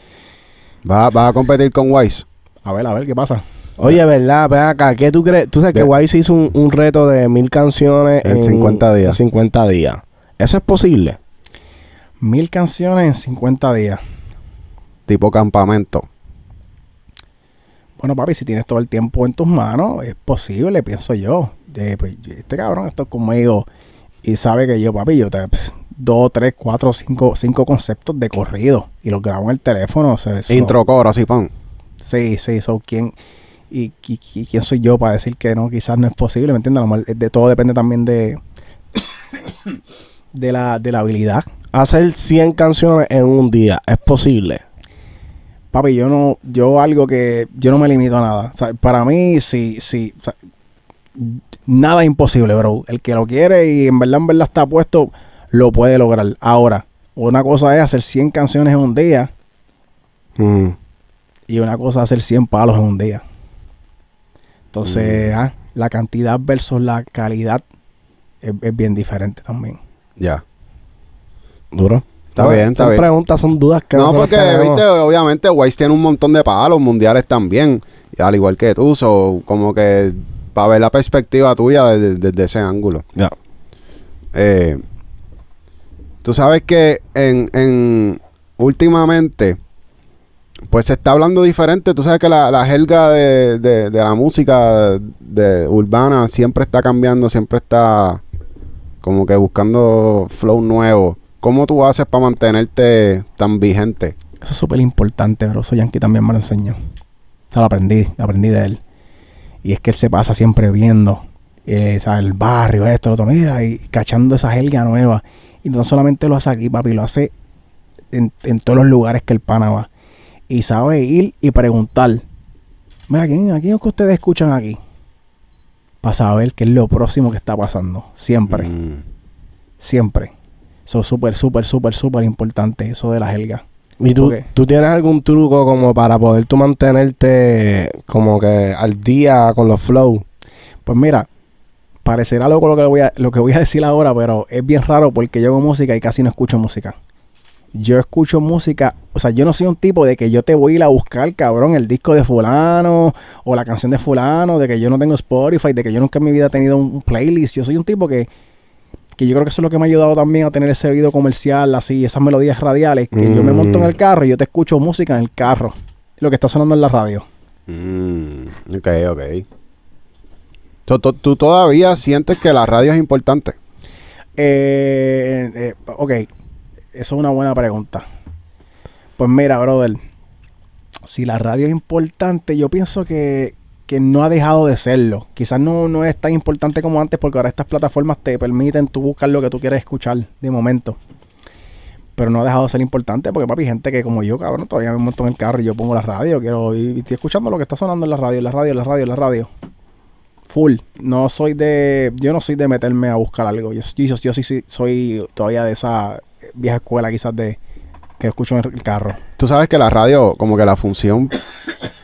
Speaker 1: ¿Vas va a competir con Wise? A ver, a ver qué pasa.
Speaker 3: Oye, ¿verdad? ¿qué tú crees? Tú sabes que Wise hizo un, reto de mil canciones en, 50 días. días. ¿Eso es posible? Mil canciones en 50 días.
Speaker 2: Tipo
Speaker 1: campamento. Bueno, papi, si tienes todo el tiempo en tus manos, es posible, pienso yo. Eh, pues, este cabrón está conmigo y sabe que yo, papi, yo te, pues, dos, tres, cuatro, cinco, cinco conceptos de corrido y los grabo en el teléfono. Intro, coro, así, pan. Sí, sí, so, ¿quién, y, quién soy yo para decir que no, quizás no es posible, ¿me entiendes? Eh, de todo depende también de, de, la, habilidad. Hacer 100 canciones en un día, ¿es posible? Papi, yo no, yo algo que, yo no me limito a nada. para mí, sí, sí, nada es imposible, bro. El que lo quiere y en verdad, en verdad está puesto, lo puede lograr. Ahora, una cosa es hacer 100 canciones en un día mm. y una cosa es hacer 100 palos en un día. Entonces, mm. ah, la cantidad versus la calidad es, bien diferente también. Ya. Duro. Está bien, son
Speaker 3: preguntas, son dudas que no, porque, viste,
Speaker 2: obviamente, Weiss tiene un montón de palos mundiales también, al igual que tú, so, como que para ver la perspectiva tuya desde, ese ángulo. Ya. Eh, Tú sabes que en, últimamente, pues se está hablando diferente. Tú sabes que la, la jerga de, la música de, urbana siempre está cambiando, siempre está como que buscando flow nuevo. ¿Cómo tú haces para mantenerte tan vigente?
Speaker 1: Eso es súper importante, pero Eso Yankee también me lo enseñó. O sea, lo aprendí, aprendí de él. Y es que él se pasa siempre viendo eh, el barrio, esto, lo otro, mira, y cachando esa jerga nueva. Y no solamente lo hace aquí, papi, lo hace en, todos los lugares que el pana va. Y sabe ir y preguntar. Mira, aquí quién, es que ustedes escuchan aquí? Para saber qué es lo próximo que está pasando. Siempre. Mm. Siempre. Eso es súper, súper, súper, súper importante, eso de la helga.
Speaker 3: ¿Y tú, tú tienes algún truco como para poder tú mantenerte como que al día con los flows?
Speaker 1: Pues mira, parecerá loco lo que, voy a, lo que voy a decir ahora, pero es bien raro porque yo hago música y casi no escucho música. Yo escucho música, o sea, yo no soy un tipo de que yo te voy a ir a buscar, cabrón, el disco de fulano o la canción de fulano, de que yo no tengo Spotify, de que yo nunca en mi vida he tenido un playlist. Yo soy un tipo que, yo creo que eso es lo que me ha ayudado también a tener ese oído comercial, así, esas melodías radiales, que yo me mm. monto en el carro y yo te escucho música en el carro, lo que está sonando en la radio.
Speaker 2: Mm. Ok, ok. ¿Tú, todavía sientes que la radio es importante? Eh,
Speaker 1: eh, ok, eso es una buena pregunta. Pues mira, brother, si la radio es importante, yo pienso que, no ha dejado de serlo. Quizás no, no es tan importante como antes porque ahora estas plataformas te permiten tú buscar lo que tú quieres escuchar de momento. Pero no ha dejado de ser importante porque, papi, gente que como yo, cabrón, todavía me monto en el carro y yo pongo la radio, quiero estoy escuchando lo que está sonando en la radio, la radio, la radio, en la radio. En la radio full. No soy de. Yo no soy de meterme a buscar algo. Yo, yo, sí, soy todavía de esa vieja escuela, quizás, de que escucho en el carro.
Speaker 2: Tú sabes que la radio, como que la función.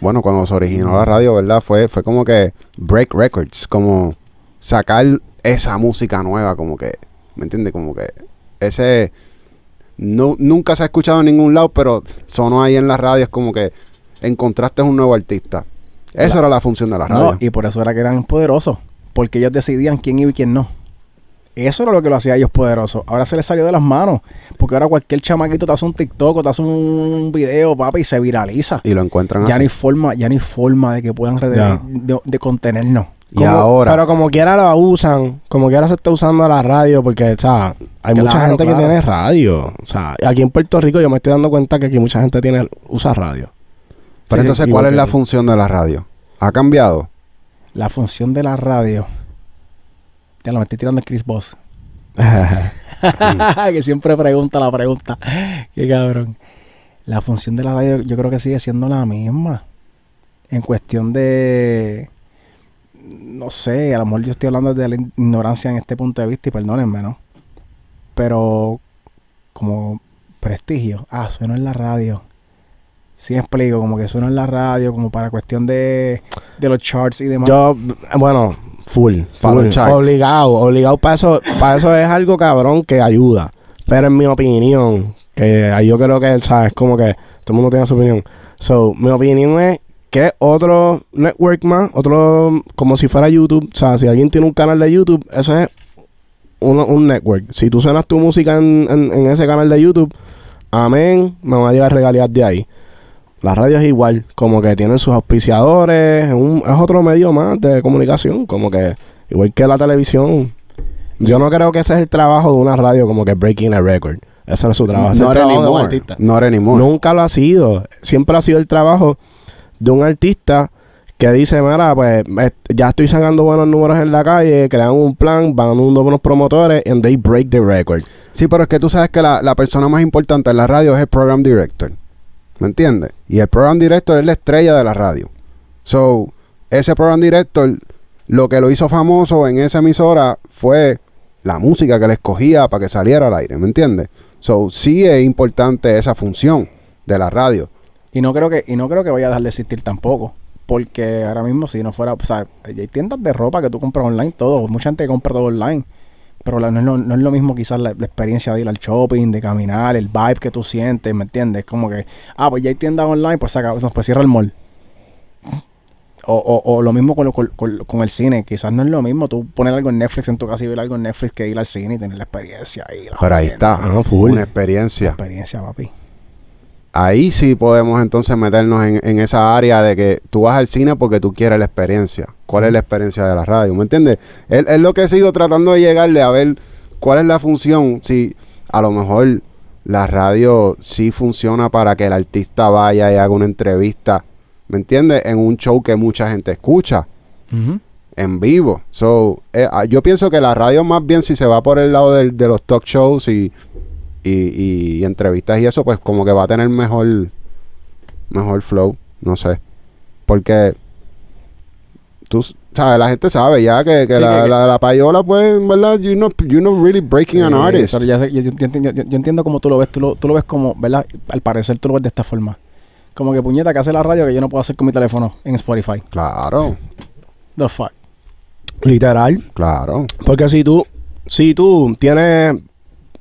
Speaker 2: bueno, cuando se originó la radio, ¿verdad? Fue, fue como que break records, como sacar esa música nueva, como que. ¿Me entiendes? Como que ese. No, nunca se ha escuchado en ningún lado, pero sonó ahí en las radios como
Speaker 1: que encontraste un nuevo artista. Esa era la función de la radio. No, y por eso era que eran poderosos, porque ellos decidían quién iba y quién no. Eso era lo que lo hacía ellos poderosos. Ahora se les salió de las manos. Porque ahora cualquier chamaquito te hace un TikTok o te hace un video, papi, y se viraliza. Y lo
Speaker 3: encuentran ya así. forma, ya ni forma de que puedan de, contenernos. y ahora. Pero como quiera lo usan, como quiera se está usando la radio, porque, o sea, hay mucha gente que tiene radio. O sea, aquí en Puerto Rico yo me estoy dando cuenta que aquí mucha gente tiene usa radio. Pero entonces, ¿cuál es la función de la radio? ¿Ha cambiado? La función de
Speaker 1: la radio. Ya lo me estoy tirando el Chris Boss. que siempre pregunta la pregunta. Qué cabrón. La función de la radio yo creo que sigue siendo la misma. En cuestión de... No sé, a lo mejor yo estoy hablando de la ignorancia en este punto de vista y perdónenme, ¿no? Pero como prestigio, ah, suena en la radio si explico, como que suena en la radio, como para cuestión de, de los charts y demás. Yo, bueno,
Speaker 3: full, Obligado, obligado para eso, para eso es algo cabrón que ayuda. Pero en mi opinión, que yo creo que, él ¿sabes? Como que todo el mundo tiene su opinión. So, mi opinión es que otro network más, otro, como si fuera YouTube, o sea, si alguien tiene un canal de YouTube, eso es un, un network. Si tú suenas tu música en, ese canal de YouTube, amén, me van a llegar regalías de ahí. La radio es igual, como que tienen sus auspiciadores, es otro medio más de comunicación, como que igual que la televisión. Yo no creo que ese es el trabajo de una radio, como que breaking a record. Ese es su trabajo. no era ningún artista. Nunca lo ha sido. Siempre ha sido el trabajo de un artista que dice, mira, pues ya estoy sacando buenos números en la calle, crean un plan, van unos buenos promotores, and they break the record. Sí,
Speaker 2: pero es que tú sabes que la, la persona más importante en la radio es el program director. ¿Me entiendes? Y el program director es la estrella de la radio. So, ese program director, lo que lo hizo famoso en esa emisora fue la música que le escogía para que saliera al aire, ¿me entiendes? So, sí es importante esa función de la radio. Y no creo
Speaker 1: que, y no creo que vaya a dejar de existir tampoco. Porque ahora mismo, si no fuera, o sea, hay tiendas de ropa que tú compras online, todo. Mucha gente compra todo online. Pero no, es lo, mismo quizás la, experiencia de ir al shopping, de caminar, el vibe que tú sientes, ¿me entiendes? Como que, ah, pues ya hay tienda online, pues, saca, pues, pues cierra el mall. O, o, lo mismo con, lo, con, el cine. Quizás no es lo mismo tú poner algo en Netflix en tu casa y ver algo en Netflix que ir al cine y tener la experiencia. Y Pero
Speaker 2: ahí está, Una experiencia. Una
Speaker 1: experiencia, papi
Speaker 2: ahí sí podemos entonces meternos en, esa área de que tú vas al cine porque tú quieres la experiencia. ¿Cuál es la experiencia de la radio? ¿Me entiendes? Es, lo que sigo tratando de llegarle a ver cuál es la función. Si a lo mejor la radio sí funciona para que el artista vaya y haga una entrevista, ¿me entiendes? En un show que mucha gente escucha. En vivo. Eh, ah, yo pienso que la radio, más bien, si se va por el lado de los talk shows y y, entrevistas y eso, pues como que va a tener mejor, mejor flow, no sé. Porque tú sabes, la gente
Speaker 1: sabe ya que, la, la, payola, pues, verdad, you're not, really breaking an artist. Ya yo, entiendo cómo tú lo ves, tú lo, tú lo ves como, ¿verdad? Al parecer tú lo ves de esta forma. Como que puñeta que hace la radio que yo no puedo hacer con mi teléfono en Spotify. Claro. The fuck.
Speaker 3: Literal. Claro. Porque si tú, si tú tienes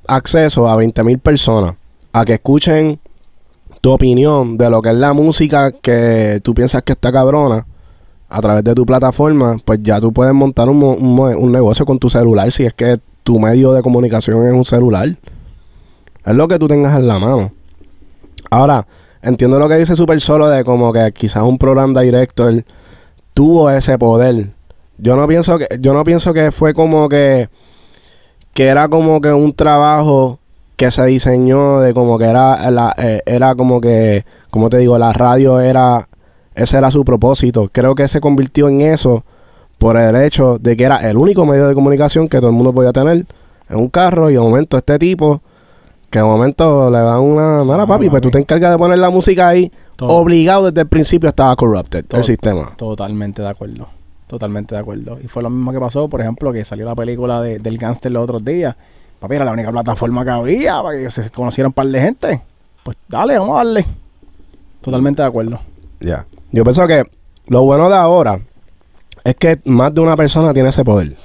Speaker 3: acceso a 20.000 personas a que escuchen tu opinión de lo que es la música que tú piensas que está cabrona a través de tu plataforma, pues ya tú puedes montar un, negocio con tu celular si es que tu medio de comunicación es un celular. Es lo que tú tengas en la mano. Ahora, entiendo lo que dice Super Solo de como que quizás un program director tuvo ese poder. Yo no pienso que, yo no pienso que fue como que que era como que un trabajo que se diseñó de como que era eh, era como que como te digo la radio era ese era su propósito creo que se convirtió en eso por el hecho de que era el único medio de comunicación que todo el mundo podía tener en un carro y de momento este tipo que de momento le da una mala ah, papi, pues tú te encargas de poner la música ahí. Obligado desde el principio estaba corrupted el sistema.
Speaker 1: Totalmente de acuerdo. Totalmente de acuerdo. Y fue lo mismo que pasó, por ejemplo, que salió la película del gángster los otros días. Papi, era la única plataforma que había para que se conociera un par de gente. Pues dale, vamos a darle. Totalmente de
Speaker 3: acuerdo. Ya. Yo pienso que lo bueno de ahora es que más de una persona tiene ese poder.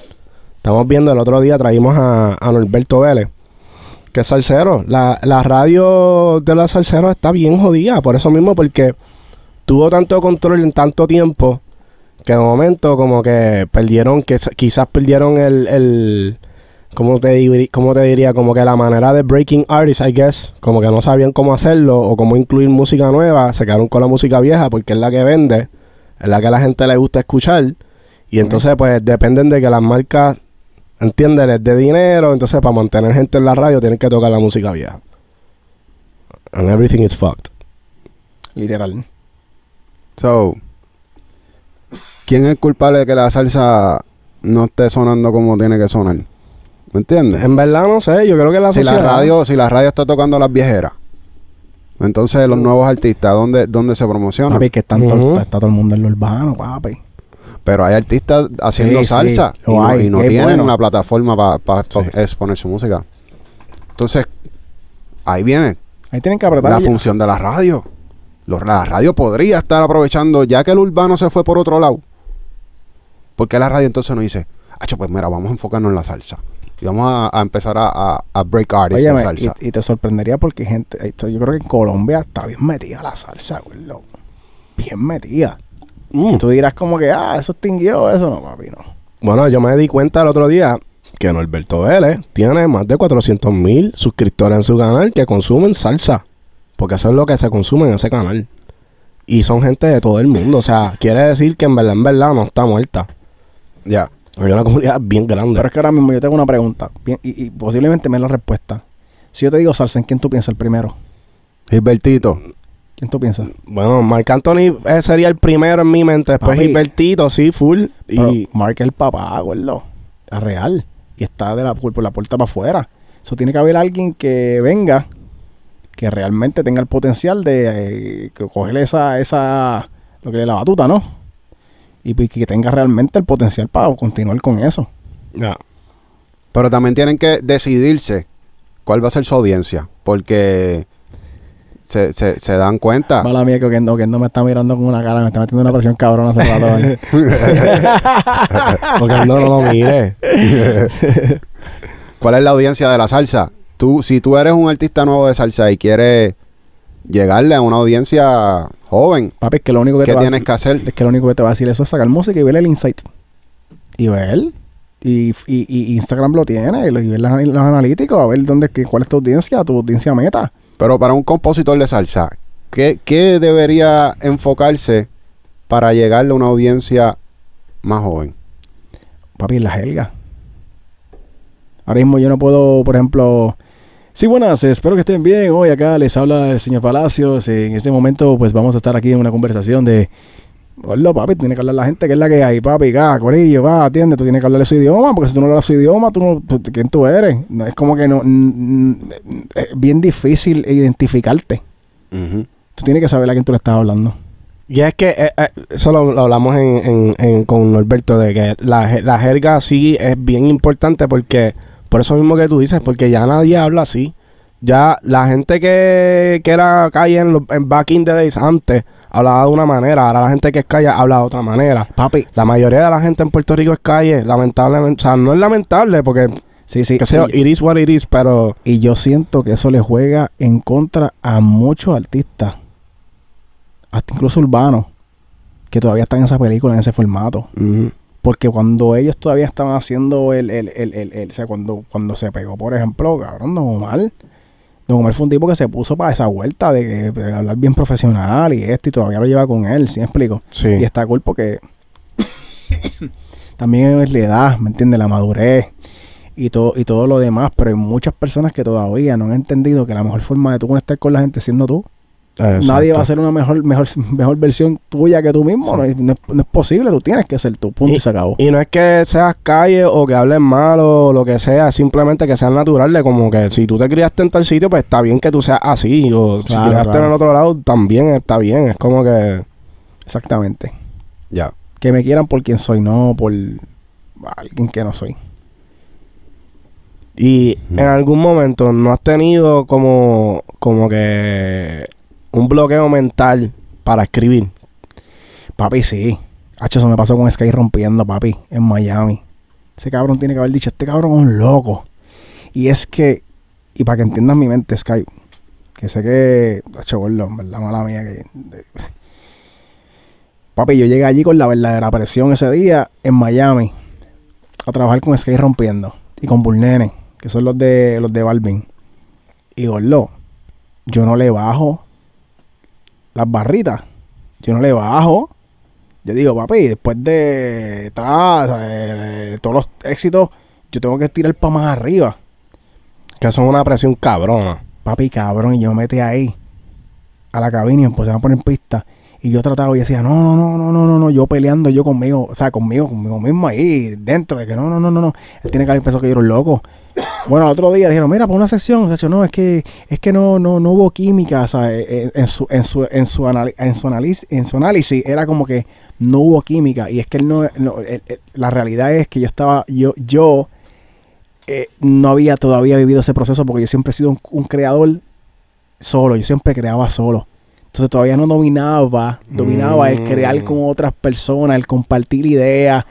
Speaker 3: Estamos viendo el otro día, traímos a, a Norberto Vélez, que es salsero. La, la radio de los salseros está bien jodida, por eso mismo, porque tuvo tanto control en tanto tiempo que un momento como que perdieron, que quizás perdieron el, el ¿cómo, te diría? Como que la manera de breaking artists, I guess, como que no sabían cómo hacerlo o cómo incluir música nueva, se quedaron con la música vieja porque es la que vende, es la que a la gente le gusta escuchar y entonces pues dependen de que las marcas, entienden, les dé dinero, entonces para mantener gente en la radio tienen que tocar la música vieja. And everything is fucked.
Speaker 1: Literal.
Speaker 2: So, ¿quién es culpable de que la salsa no esté sonando como tiene que sonar? ¿Me entiendes? En verdad no sé, yo creo que la si La radio, si la radio está tocando las viejeras, entonces los mm. nuevos artistas, ¿dónde, dónde
Speaker 1: se promocionan? Papi, que está todo el mundo en lo urbano, papi.
Speaker 2: Pero hay artistas haciendo salsa y, no, tienen una plataforma para exponer su música. Entonces, ahí viene. Ahí tienen que apretar. La función de la radio. la radio podría estar aprovechando, ya que el urbano se fue por otro lado, porque la radio entonces nos dice, Acho, pues mira, vamos a enfocarnos en la salsa. Y vamos a, empezar a, a, break artists en salsa.
Speaker 1: Y, te sorprendería porque gente, esto, yo creo que en Colombia está bien metida la salsa, güey.
Speaker 3: Bien metida. Mm. tú dirás como que, ah, eso extinguió, eso no, papi, no. Bueno, yo me di cuenta el otro día que Norberto Vélez tiene más de 400 mil suscriptores en su canal que consumen salsa. Porque eso es lo que se consume en ese canal. Y son gente de todo el mundo. O sea, quiere decir que en verdad, en verdad no está muerta. Ya. Hay una comunidad bien grande. Pero es que ahora mismo yo tengo una pregunta y, posiblemente me la respuesta.
Speaker 1: Si yo te digo Salsa, quién tú piensas el primero?
Speaker 3: Gilbertito. ¿Quién tú piensas? Bueno, Marc Anthony eh, sería el primero en mi mente. Después Gilbertito, sí, full. y Marc el papá, lo A real. Y está de la, por la puerta para afuera. Eso tiene que haber
Speaker 1: alguien que venga, que realmente tenga el potencial de eh, Cogerle esa, esa, lo que le la batuta, ¿no? y pues, que tenga realmente el potencial para continuar con eso.
Speaker 2: Pero también tienen que decidirse cuál va a ser su audiencia, porque se, dan cuenta.
Speaker 1: Mala mía que Oquendo, me está mirando con una cara, me está metiendo una presión cabrona hace rato.
Speaker 3: Porque no lo mire.
Speaker 1: ¿Cuál
Speaker 2: es la audiencia de la salsa? Tú, si tú eres un artista nuevo de salsa y quieres llegarle a una audiencia
Speaker 1: joven. Papi, es que lo único que, te tienes va a, que hacer. Es que lo único que te va a decir eso es sacar música y ver el insight. Y ver. Y, y, Instagram lo tiene. Y, ver los, analíticos. A ver dónde, cuál es tu audiencia, tu audiencia meta. Pero para un compositor de salsa, ¿qué,
Speaker 2: qué debería enfocarse para llegarle a una audiencia más joven?
Speaker 1: Papi, la jerga. Ahora mismo yo no puedo, por ejemplo, Sí, buenas, espero que estén bien. Hoy acá les habla el señor Palacios. En este momento, pues vamos a estar aquí en una conversación de. Hola, papi, tiene que hablar la gente que es la que hay, papi, acá, corillo, va, atiende, tú tienes que hablar su idioma, porque si tú no hablas su idioma, tú no, ¿quién tú eres? es como que no,
Speaker 3: es bien difícil identificarte. Tú tienes que saber a quién tú le estás hablando. Y es que eh, eh, eso lo, hablamos con Norberto, de que la, la jerga sí es bien importante porque por eso mismo que tú dices, porque ya nadie habla así. Ya la gente que, que era calle en, en back in the days antes hablaba de una manera, ahora la gente que es calle habla de otra manera. Papi. La mayoría de la gente en Puerto Rico es calle, lamentablemente. O sea, no es lamentable porque Sí, sí. Que sea, it is what it is, pero... Y yo
Speaker 1: siento que eso le juega en contra a muchos artistas. Hasta incluso urbanos. Que todavía están en esa película, en ese formato. Porque cuando ellos todavía estaban haciendo el, el, el, el, o sea, cuando, cuando se pegó, por ejemplo, cabrón, Don Omar. Don Omar fue un tipo que se puso para esa vuelta de, hablar bien profesional y esto, y todavía lo lleva con él, ¿sí me explico? Sí. Y está cool porque también es la edad, ¿me entiendes? La madurez y todo, y todo lo demás, pero hay muchas personas que todavía no han entendido que la mejor forma de tú conectar con la gente siendo tú. Nadie va a ser una mejor, mejor, mejor versión tuya que tú mismo. No, es, posible, tú tienes que ser tú. Punto y, se acabó.
Speaker 3: Y no es que seas calle o que hables mal o lo que sea, simplemente que seas natural. como que si tú te criaste en tal sitio, pues está bien que tú seas así. O si si criaste en el otro lado, también está bien. Es como que. Exactamente. Ya. Que me quieran por quien soy, no por
Speaker 1: alguien que no soy.
Speaker 3: Y en algún momento no has tenido como, como que un bloqueo mental para escribir. Papi, sí. Hacho, eso me pasó con Sky rompiendo, papi, en Miami.
Speaker 1: Ese cabrón tiene que haber dicho, este cabrón es un loco. Y es que, y para que entiendan mi mente, Sky, que sé que, H, gordo, la mala mía, papi, yo llegué allí con la verdadera presión ese día en Miami a trabajar con Sky rompiendo y con Bulnenes, que son los de los de Balvin. Y gordo, yo no le bajo las barritas. Yo no le bajo. Yo digo, papi, después de eh, todos los éxitos, yo tengo que tirar para más arriba. Que son una presión cabrona. Papi, cabrón, y yo metí ahí a la cabina y empecé a poner pistas. Y yo trataba y decía, no, no, no, no, no, no, yo peleando yo conmigo, o sea, conmigo, conmigo mismo ahí, dentro, de que no, no, no, no, no. Él tiene que haber pensado que yo era un loco. Bueno, el otro día dijeron, mira, por una sección, no, es que, es que no, no, no hubo química, o sea, en, su, en su, en su, análisis, en su análisis era como que no hubo química. Y es que él no, la realidad es que yo estaba, yo, yo no había todavía vivido ese proceso porque yo siempre he sido un creador solo, yo siempre creaba solo. Entonces todavía no dominaba, dominaba el crear mm. con otras personas, el compartir ideas.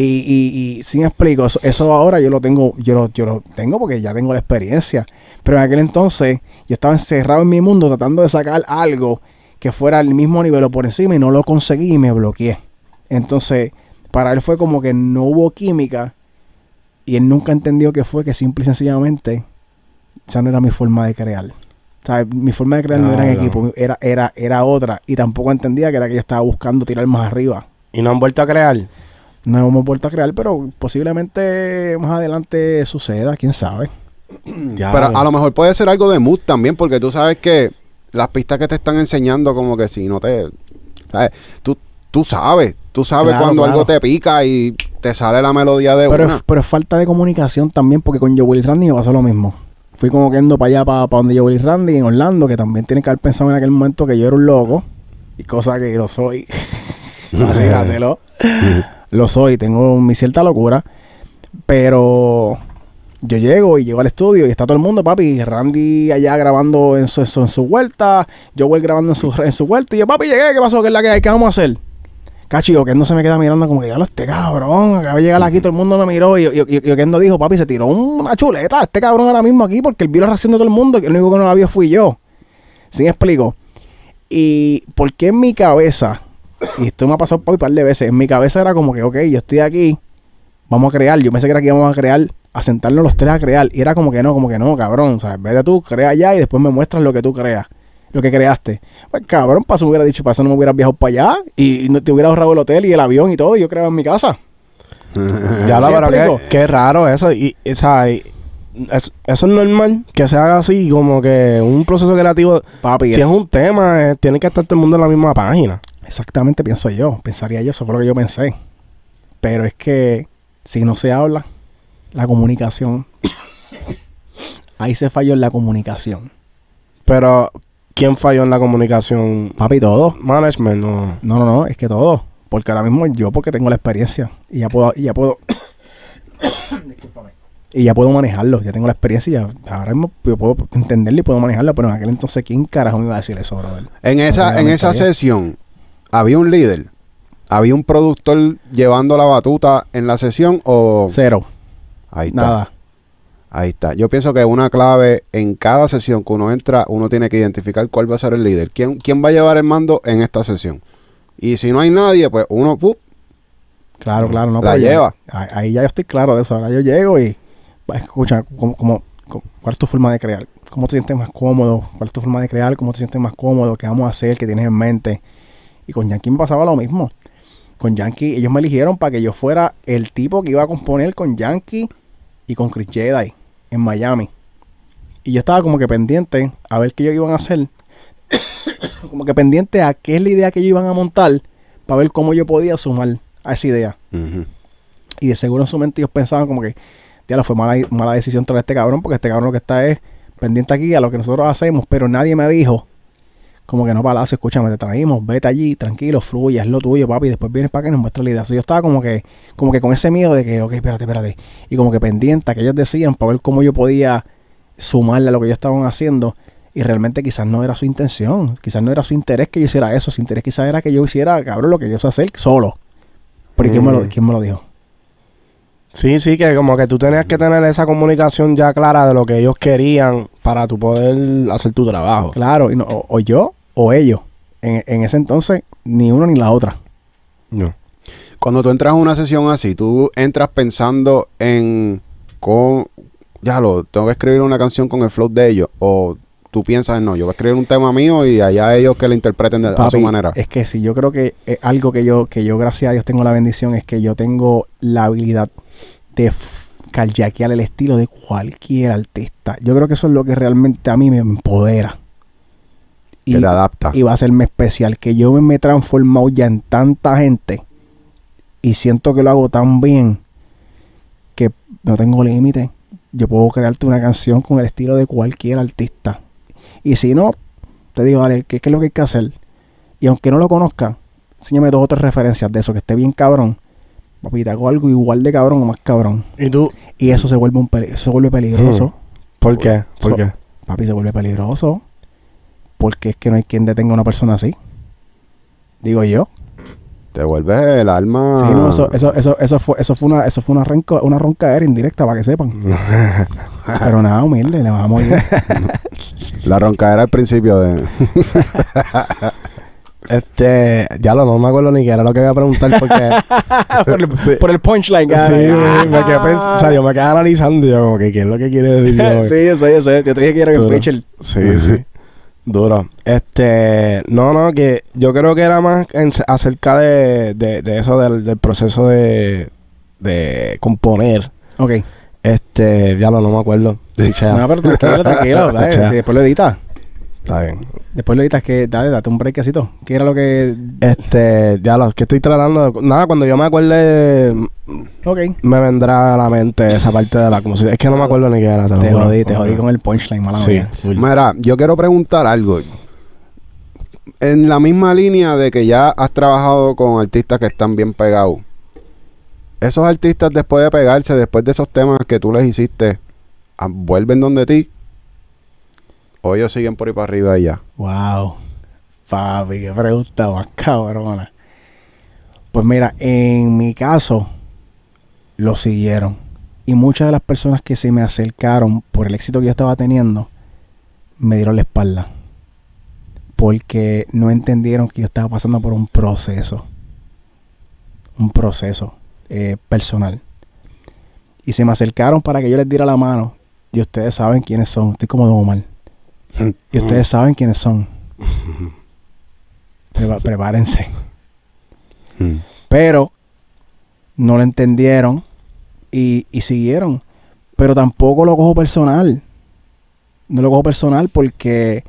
Speaker 1: Y, y, si me explico, eso, ahora yo lo tengo, yo lo, yo lo tengo porque ya tengo la experiencia. Pero en aquel entonces yo estaba encerrado en mi mundo tratando de sacar algo que fuera al mismo nivel o por encima y no lo conseguí y me bloqueé. Entonces, para él fue como que no hubo química y él nunca entendió que fue que simple y sencillamente esa no era mi forma de crear. Mi forma de crear no, era en equipo, era, era, era otra. Y tampoco entendía que era que yo estaba buscando tirar más arriba. ¿Y no han vuelto a crear? No hemos vuelto a crear, pero posiblemente más adelante suceda, quién sabe. pero a lo mejor
Speaker 2: puede ser algo de mood también, porque tú sabes que las pistas que te están enseñando, como que si no te. Tú, tú sabes, tú sabes cuando algo te pica y te sale la melodía de pero una. Es,
Speaker 1: pero es falta de comunicación también, porque con Joel Randy me pasó lo mismo fui como que ando para allá, para, para donde yo voy Randy, en Orlando, que también tiene que haber pensado en aquel momento que yo era un loco, y cosa que lo soy. lo soy, tengo mi cierta locura, pero yo llego y llego al estudio y está todo el mundo, papi. Randy allá grabando en su, en su, en grabando en su, en su vuelta. Y yo, papi, llegué, ¿qué pasó? ¿Qué es la que hay? ¿Qué vamos a hacer? Cachi, no se me queda mirando como que, ya lo este cabrón, acaba de llegar aquí, todo el mundo me miró y, y, dijo, papi, se tiró una chuleta, este cabrón ahora mismo aquí porque él vio la reacción de todo el mundo, el único que no la vio fui yo. ¿Sí explico? Y porque en mi cabeza, y esto me ha pasado un par de veces, en mi cabeza era como que, ok, yo estoy aquí, vamos a crear, yo pensé que era aquí vamos a crear, a sentarnos los tres a crear, y era como que no, como que no, cabrón, O sea, Vete tú, crea ya y después me muestras lo que tú creas lo que creaste. Pues cabrón, para eso hubiera dicho, para eso no me hubieras viajado para allá y no te hubiera ahorrado el hotel y el avión y todo, yo creo en mi casa.
Speaker 3: ya la verdad qué raro eso y, eso es normal que se haga así como que un proceso creativo si es, un tema eh, tiene que estar todo el mundo en la misma página exactamente pienso yo pensaría yo eso fue lo que yo pensé pero es que
Speaker 1: si no se habla la comunicación ahí se falló en la comunicación pero ¿Quién falló en la comunicación? Papi, todo. Management, no. No, no, no, es que todo. Porque ahora mismo yo, porque tengo la experiencia y ya puedo, y ya puedo. Y ya puedo manejarlo, ya tengo la experiencia y ahora mismo yo puedo entenderlo y puedo manejarlo, pero en aquel entonces, ¿quién carajo me iba a decir eso, brother? En esa, en esa
Speaker 2: sesión, ¿había un líder? ¿Había un productor llevando la batuta en la sesión o...? Cero. Ahí está. Nada. Ahí está. Yo pienso que una clave en cada sesión que uno entra, uno tiene que identificar cuál va a ser el líder. ¿Quién, quién va a llevar el mando en esta sesión? Y si no hay nadie, pues uno,
Speaker 1: Claro, claro, no. La pues, lleva. Ahí, ya estoy claro de eso. Ahora yo llego y, pues, escucha, ¿cuál es tu forma de crear? ¿Cómo te sientes más cómodo? ¿Cuál es tu forma de crear? ¿Cómo te sientes más cómodo? ¿Qué vamos a hacer? ¿Qué tienes en mente? Y con Yankee me pasaba lo mismo. Con Yankee, ellos me eligieron para que yo fuera el tipo que iba a componer con Yankee y con Chris Jedi en Miami. Y yo estaba como que pendiente a ver qué ellos iban a hacer. como que pendiente a qué es la idea que ellos iban a montar para ver cómo yo podía sumar a esa idea. Y de seguro en su mente ellos pensaban como que, ya fue mala, mala decisión traer a este cabrón porque este cabrón lo que está es pendiente aquí a lo que nosotros hacemos, pero nadie me dijo como que no palacio, escúchame, te traímos, vete allí, tranquilo, fluye, es lo tuyo, papi, después vienes para que nos muestras la idea. Así yo estaba como que, como que con ese miedo de que, ok, espérate, espérate, y como que pendiente a que ellos decían para ver cómo yo podía sumarle a lo que ellos estaban haciendo. Y realmente quizás no era su intención, quizás no era su interés que yo hiciera eso, su interés
Speaker 3: quizás era que yo hiciera, cabrón, lo que yo sé hacer solo.
Speaker 1: Pero quién, me lo, mm.
Speaker 3: me lo dijo? Sí, sí, que como que tú tenías que tener esa comunicación ya clara de lo que ellos querían para tu poder hacer tu trabajo. Claro, y no, o, yo o ellos. En, ese entonces,
Speaker 1: ni uno ni la otra.
Speaker 2: No. Cuando tú entras a una sesión así, tú entras pensando en con ya lo, tengo que escribir una canción con el flow de ellos. O tú piensas, no, yo voy a escribir un tema mío y allá ellos que lo interpreten de, su manera. Es
Speaker 1: que sí, yo creo que eh, algo que yo, que yo, gracias a Dios, tengo la bendición es que yo tengo la habilidad de caljaquear el estilo de cualquier artista. Yo creo que eso es lo que realmente a mí me empodera y, adapta. Y va a hacerme especial. Que yo me he transformado ya en tanta gente y siento que lo hago tan bien que no tengo límite. Yo puedo crearte una canción con el estilo de cualquier artista. Y si no, te digo, dale, ¿qué, es lo que hay que hacer? Y aunque no lo conozca, enséñame dos o tres referencias de eso, que esté bien cabrón. Papi, te hago algo igual de cabrón o más cabrón. ¿Y tú? Y eso se vuelve, un se vuelve peligroso. Hmm. ¿Por qué? ¿Por qué? Papi, se vuelve peligroso porque es que no hay quien detenga a una persona así. Digo yo.
Speaker 2: Te vuelves el alma. Sí, no, eso,
Speaker 1: eso, eso, eso fue, eso fue una, eso fue una ronca, una indirecta para que sepan. Pero nada, humilde, le vamos a
Speaker 3: La ronca era al principio de. Este, ya lo no me acuerdo ni qué era lo que iba a preguntar porque
Speaker 1: por, el, punchline. Sí, me quedé pensando, o sea,
Speaker 3: yo me quedé analizando yo como que qué es lo que quiere decir. sí,
Speaker 1: eso, yo sé, te dije que era el pitcher.
Speaker 3: Sí, sí. Duro. Este, no, no, que yo creo que era más acerca de, de, de eso, del, del, proceso de, de componer. Ok. Este, ya lo no me acuerdo. no, pero tranquilo, tranquilo, ¿verdad? Si después lo editas. Está bien. Después lo editas que, date date un breakcito. ¿Qué era lo que...? Este, ya lo que estoy tratando... nada, cuando yo me acuerde... Okay. Me vendrá a la mente esa parte de la Es que no me acuerdo ni qué era. Te, jodí, te jodí con el punchline, mala
Speaker 2: Mira, yo quiero preguntar algo. En la misma línea de que ya has trabajado con artistas que están bien pegados. Esos artistas después de pegarse, después de esos temas que tú les hiciste, ah, vuelven donde ti ¿O ellos siguen por ahí para arriba y ya?
Speaker 1: ¡Wow! Papi, qué pregunta más cabrona. Pues mira, en mi caso, lo siguieron. Y muchas de las personas que se me acercaron por el éxito que yo estaba teniendo, me dieron la espalda. Porque no entendieron que yo estaba pasando por un proceso. Un proceso eh, personal. Y se me acercaron para que yo les diera la mano. Y ustedes saben quiénes son. Estoy como Don Omar. Y ustedes mm. saben quiénes son. prepárense. Mm. Pero no lo entendieron y, siguieron. Pero tampoco lo cojo personal. No lo cojo personal porque,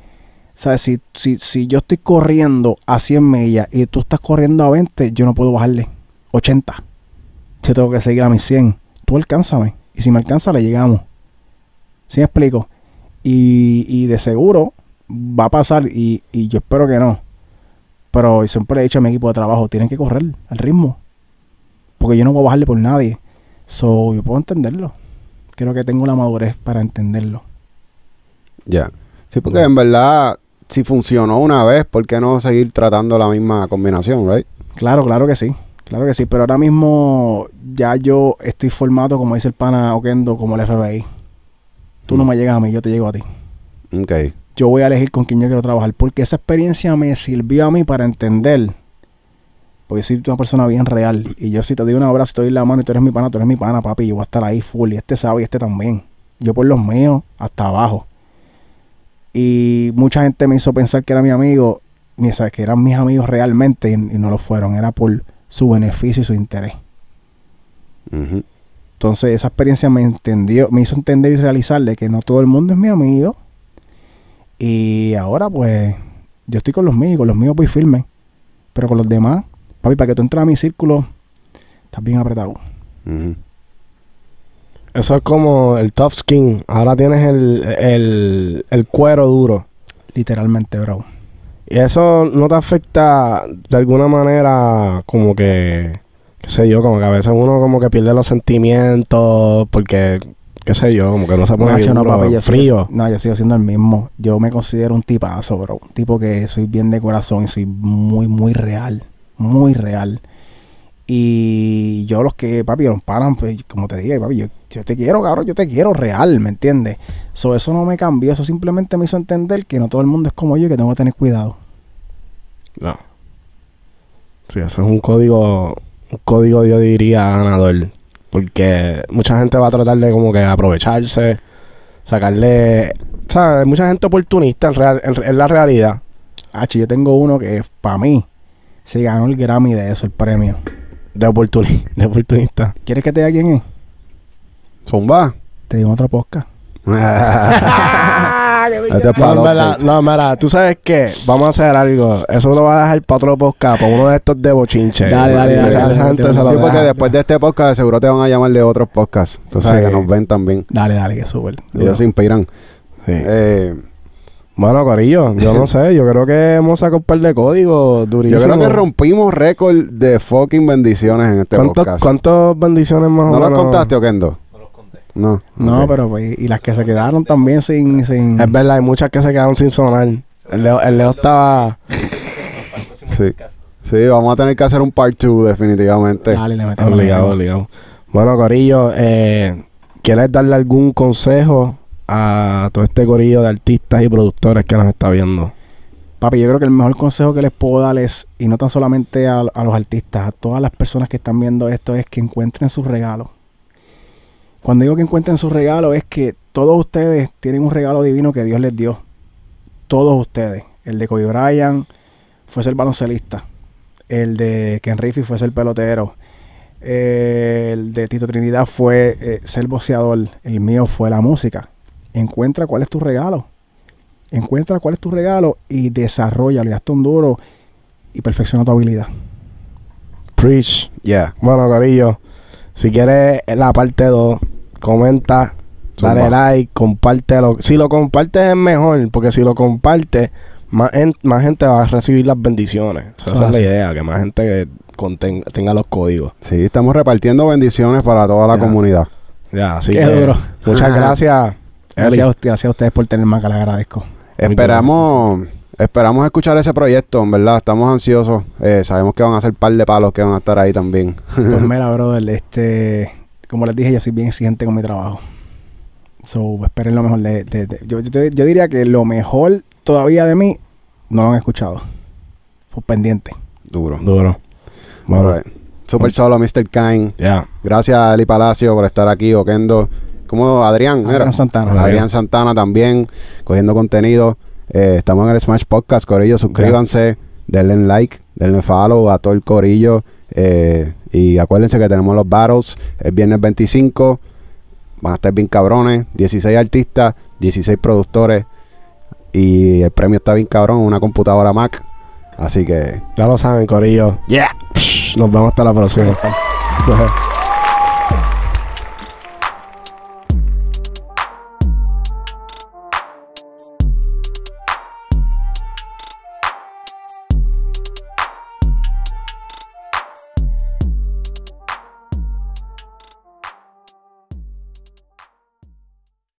Speaker 1: Si, yo estoy corriendo a 100 millas y tú estás corriendo a 20, yo no puedo bajarle 80. Yo tengo que seguir a mis 100. Tú alcánzame. Y si me alcanza, le llegamos. ¿Sí me explico? Y, y de seguro va a pasar y, y yo espero que no. Pero siempre he dicho a mi equipo de trabajo, tienen que correr al ritmo. Porque yo no voy a bajarle por nadie. So, yo puedo entenderlo. Creo que tengo la madurez para entenderlo.
Speaker 2: Ya. Sí, porque en verdad, si funcionó una vez, ¿por qué no seguir tratando la misma
Speaker 1: combinación, right? Claro, claro que sí. Claro que sí. Pero ahora mismo ya yo estoy formado, como dice el pana Oquendo, como el FBI. Tú no me llegas a mí, yo te llego a ti. Ok. Yo voy a elegir con quién yo quiero trabajar. Porque esa experiencia me sirvió a mí para entender. Porque soy una persona bien real. Y yo si te doy un abrazo, te doy la mano y tú eres mi pana, tú eres mi pana, papi. Yo voy a estar ahí full. Y este sabe y este también. Yo por los míos hasta abajo. Y mucha gente me hizo pensar que era mi amigo. Ni sabes que eran mis amigos realmente y, no lo fueron. Era por su beneficio y su interés. Entonces esa experiencia me entendió, me hizo entender y realizarle que no todo el mundo es mi amigo. Y ahora pues yo estoy con los míos, con los míos voy firme.
Speaker 3: Pero con los demás, papi, para que tú entres a mi círculo, estás bien apretado. Eso es como el top skin. Ahora tienes el cuero duro. Literalmente, bro. Y eso no te afecta de alguna manera como que que sé yo, como que a veces uno como que pierde los sentimientos porque, qué sé yo, como que no se pone frío. no, yo sigo siendo
Speaker 1: el mismo. Yo me considero un tipazo, bro. Un tipo que soy bien de corazón y soy muy, muy real. Muy real. Y yo los que, papi, los paran, pues, como te dije, papi, yo, te quiero, cabrón, yo te quiero real, ¿me entiendes? So, eso no me cambió, eso simplemente me hizo entender que no todo el mundo es como yo y que tengo que tener cuidado.
Speaker 3: No. Sí, eso es un código un código, yo diría, ganador. Porque mucha gente va a tratar de como que aprovecharse, sacarle... hay Mucha gente oportunista en, real, la realidad. Ah, yo tengo uno que para mí
Speaker 1: se ganó el Grammy de eso, el premio. De, oportunista. ¿Quieres que te diga quién es? Zumba. Te digo otra posca.
Speaker 3: Este no, mira, tú sabes qué, vamos a hacer algo. Eso lo va a dejar para otro podcast, para uno de estos de bochinche. Dale, dale, dale. sí, porque después de este podcast seguro te van a llamar
Speaker 2: de otros podcasts. Entonces, que nos ven también. Dale, dale, que súper. Ellos se inspiran. Eh,
Speaker 3: bueno, Corillo, yo no sé, yo creo que hemos sacado un par de códigos durísimos. Yo creo que
Speaker 2: rompimos récord de fucking bendiciones en este podcast.
Speaker 3: ¿Cuántas bendiciones más ¿No o menos? ¿No las contaste,
Speaker 2: Okendo? No. No,
Speaker 3: pero pues, y las que se quedaron también sin, sin... Es verdad, hay muchas que se quedaron sin sonar. El Leo, estaba...
Speaker 2: sí.
Speaker 3: vamos a tener que hacer un part 2 definitivamente. Dale, le metemos. Obligado, obligado. Bueno, Corillo, eh, ¿quieres darle algún consejo a todo este corillo de artistas y productores que nos está viendo? Papi, yo creo que el mejor consejo que les puedo dar es, y no
Speaker 1: tan solamente a los artistas, a todas las personas que están viendo esto, es que encuentren sus regalos cuando digo que encuentren su regalo es que todos ustedes tienen un regalo divino que Dios les dio. Todos ustedes. El de Kobe Bryant fue ser baloncelista. El de Ken Riffey fue ser pelotero. el de Tito Trinidad fue eh, ser boceador. El mío fue la música. Encuentra cuál es tu regalo. Encuentra cuál es tu regalo y desarrolla, Y hazte un duro y perfecciona
Speaker 3: tu habilidad. Preach. Yeah. Bueno, Carillo. Si quieres la parte 2, comenta, dale like, compártelo. Si lo compartes es mejor, porque si lo compartes, más, gente va a recibir las bendiciones. esa es la idea, que más gente tenga los códigos. Sí, estamos repartiendo bendiciones para toda la comunidad. Ya,
Speaker 2: así Muchas gracias.
Speaker 3: Gracias
Speaker 1: a, ustedes por tener más, que les agradezco.
Speaker 2: Esperamos esperamos escuchar ese proyecto, en verdad. Estamos ansiosos. Eh, sabemos que van a ser par de palos que van a estar ahí también. Pues
Speaker 1: mira, brother, este, como les dije, yo soy bien exigente con mi trabajo. So, esperen lo mejor de... Yo, diría que lo mejor todavía de mí no lo han escuchado. Fue pues pendiente.
Speaker 2: Duro. Duro. Bueno. Super solo, Mr. Kane. Ya... Gracias, Eli Palacio, por estar aquí. Oquendo. como Adrián? Adrián Santana. Adrián Santana también, cogiendo contenido. Eh, estamos en el Smash Podcast, Corillo. Suscríbanse, denle like, denle follow a todo el Corillo. Eh, y acuérdense que tenemos los battles el viernes 25. Van a estar bien cabrones. 16 artistas, 16 productores. Y el premio está bien cabrón, una computadora Mac. Así que. Ya lo saben,
Speaker 3: Corillo. Yeah. Nos vemos hasta la próxima.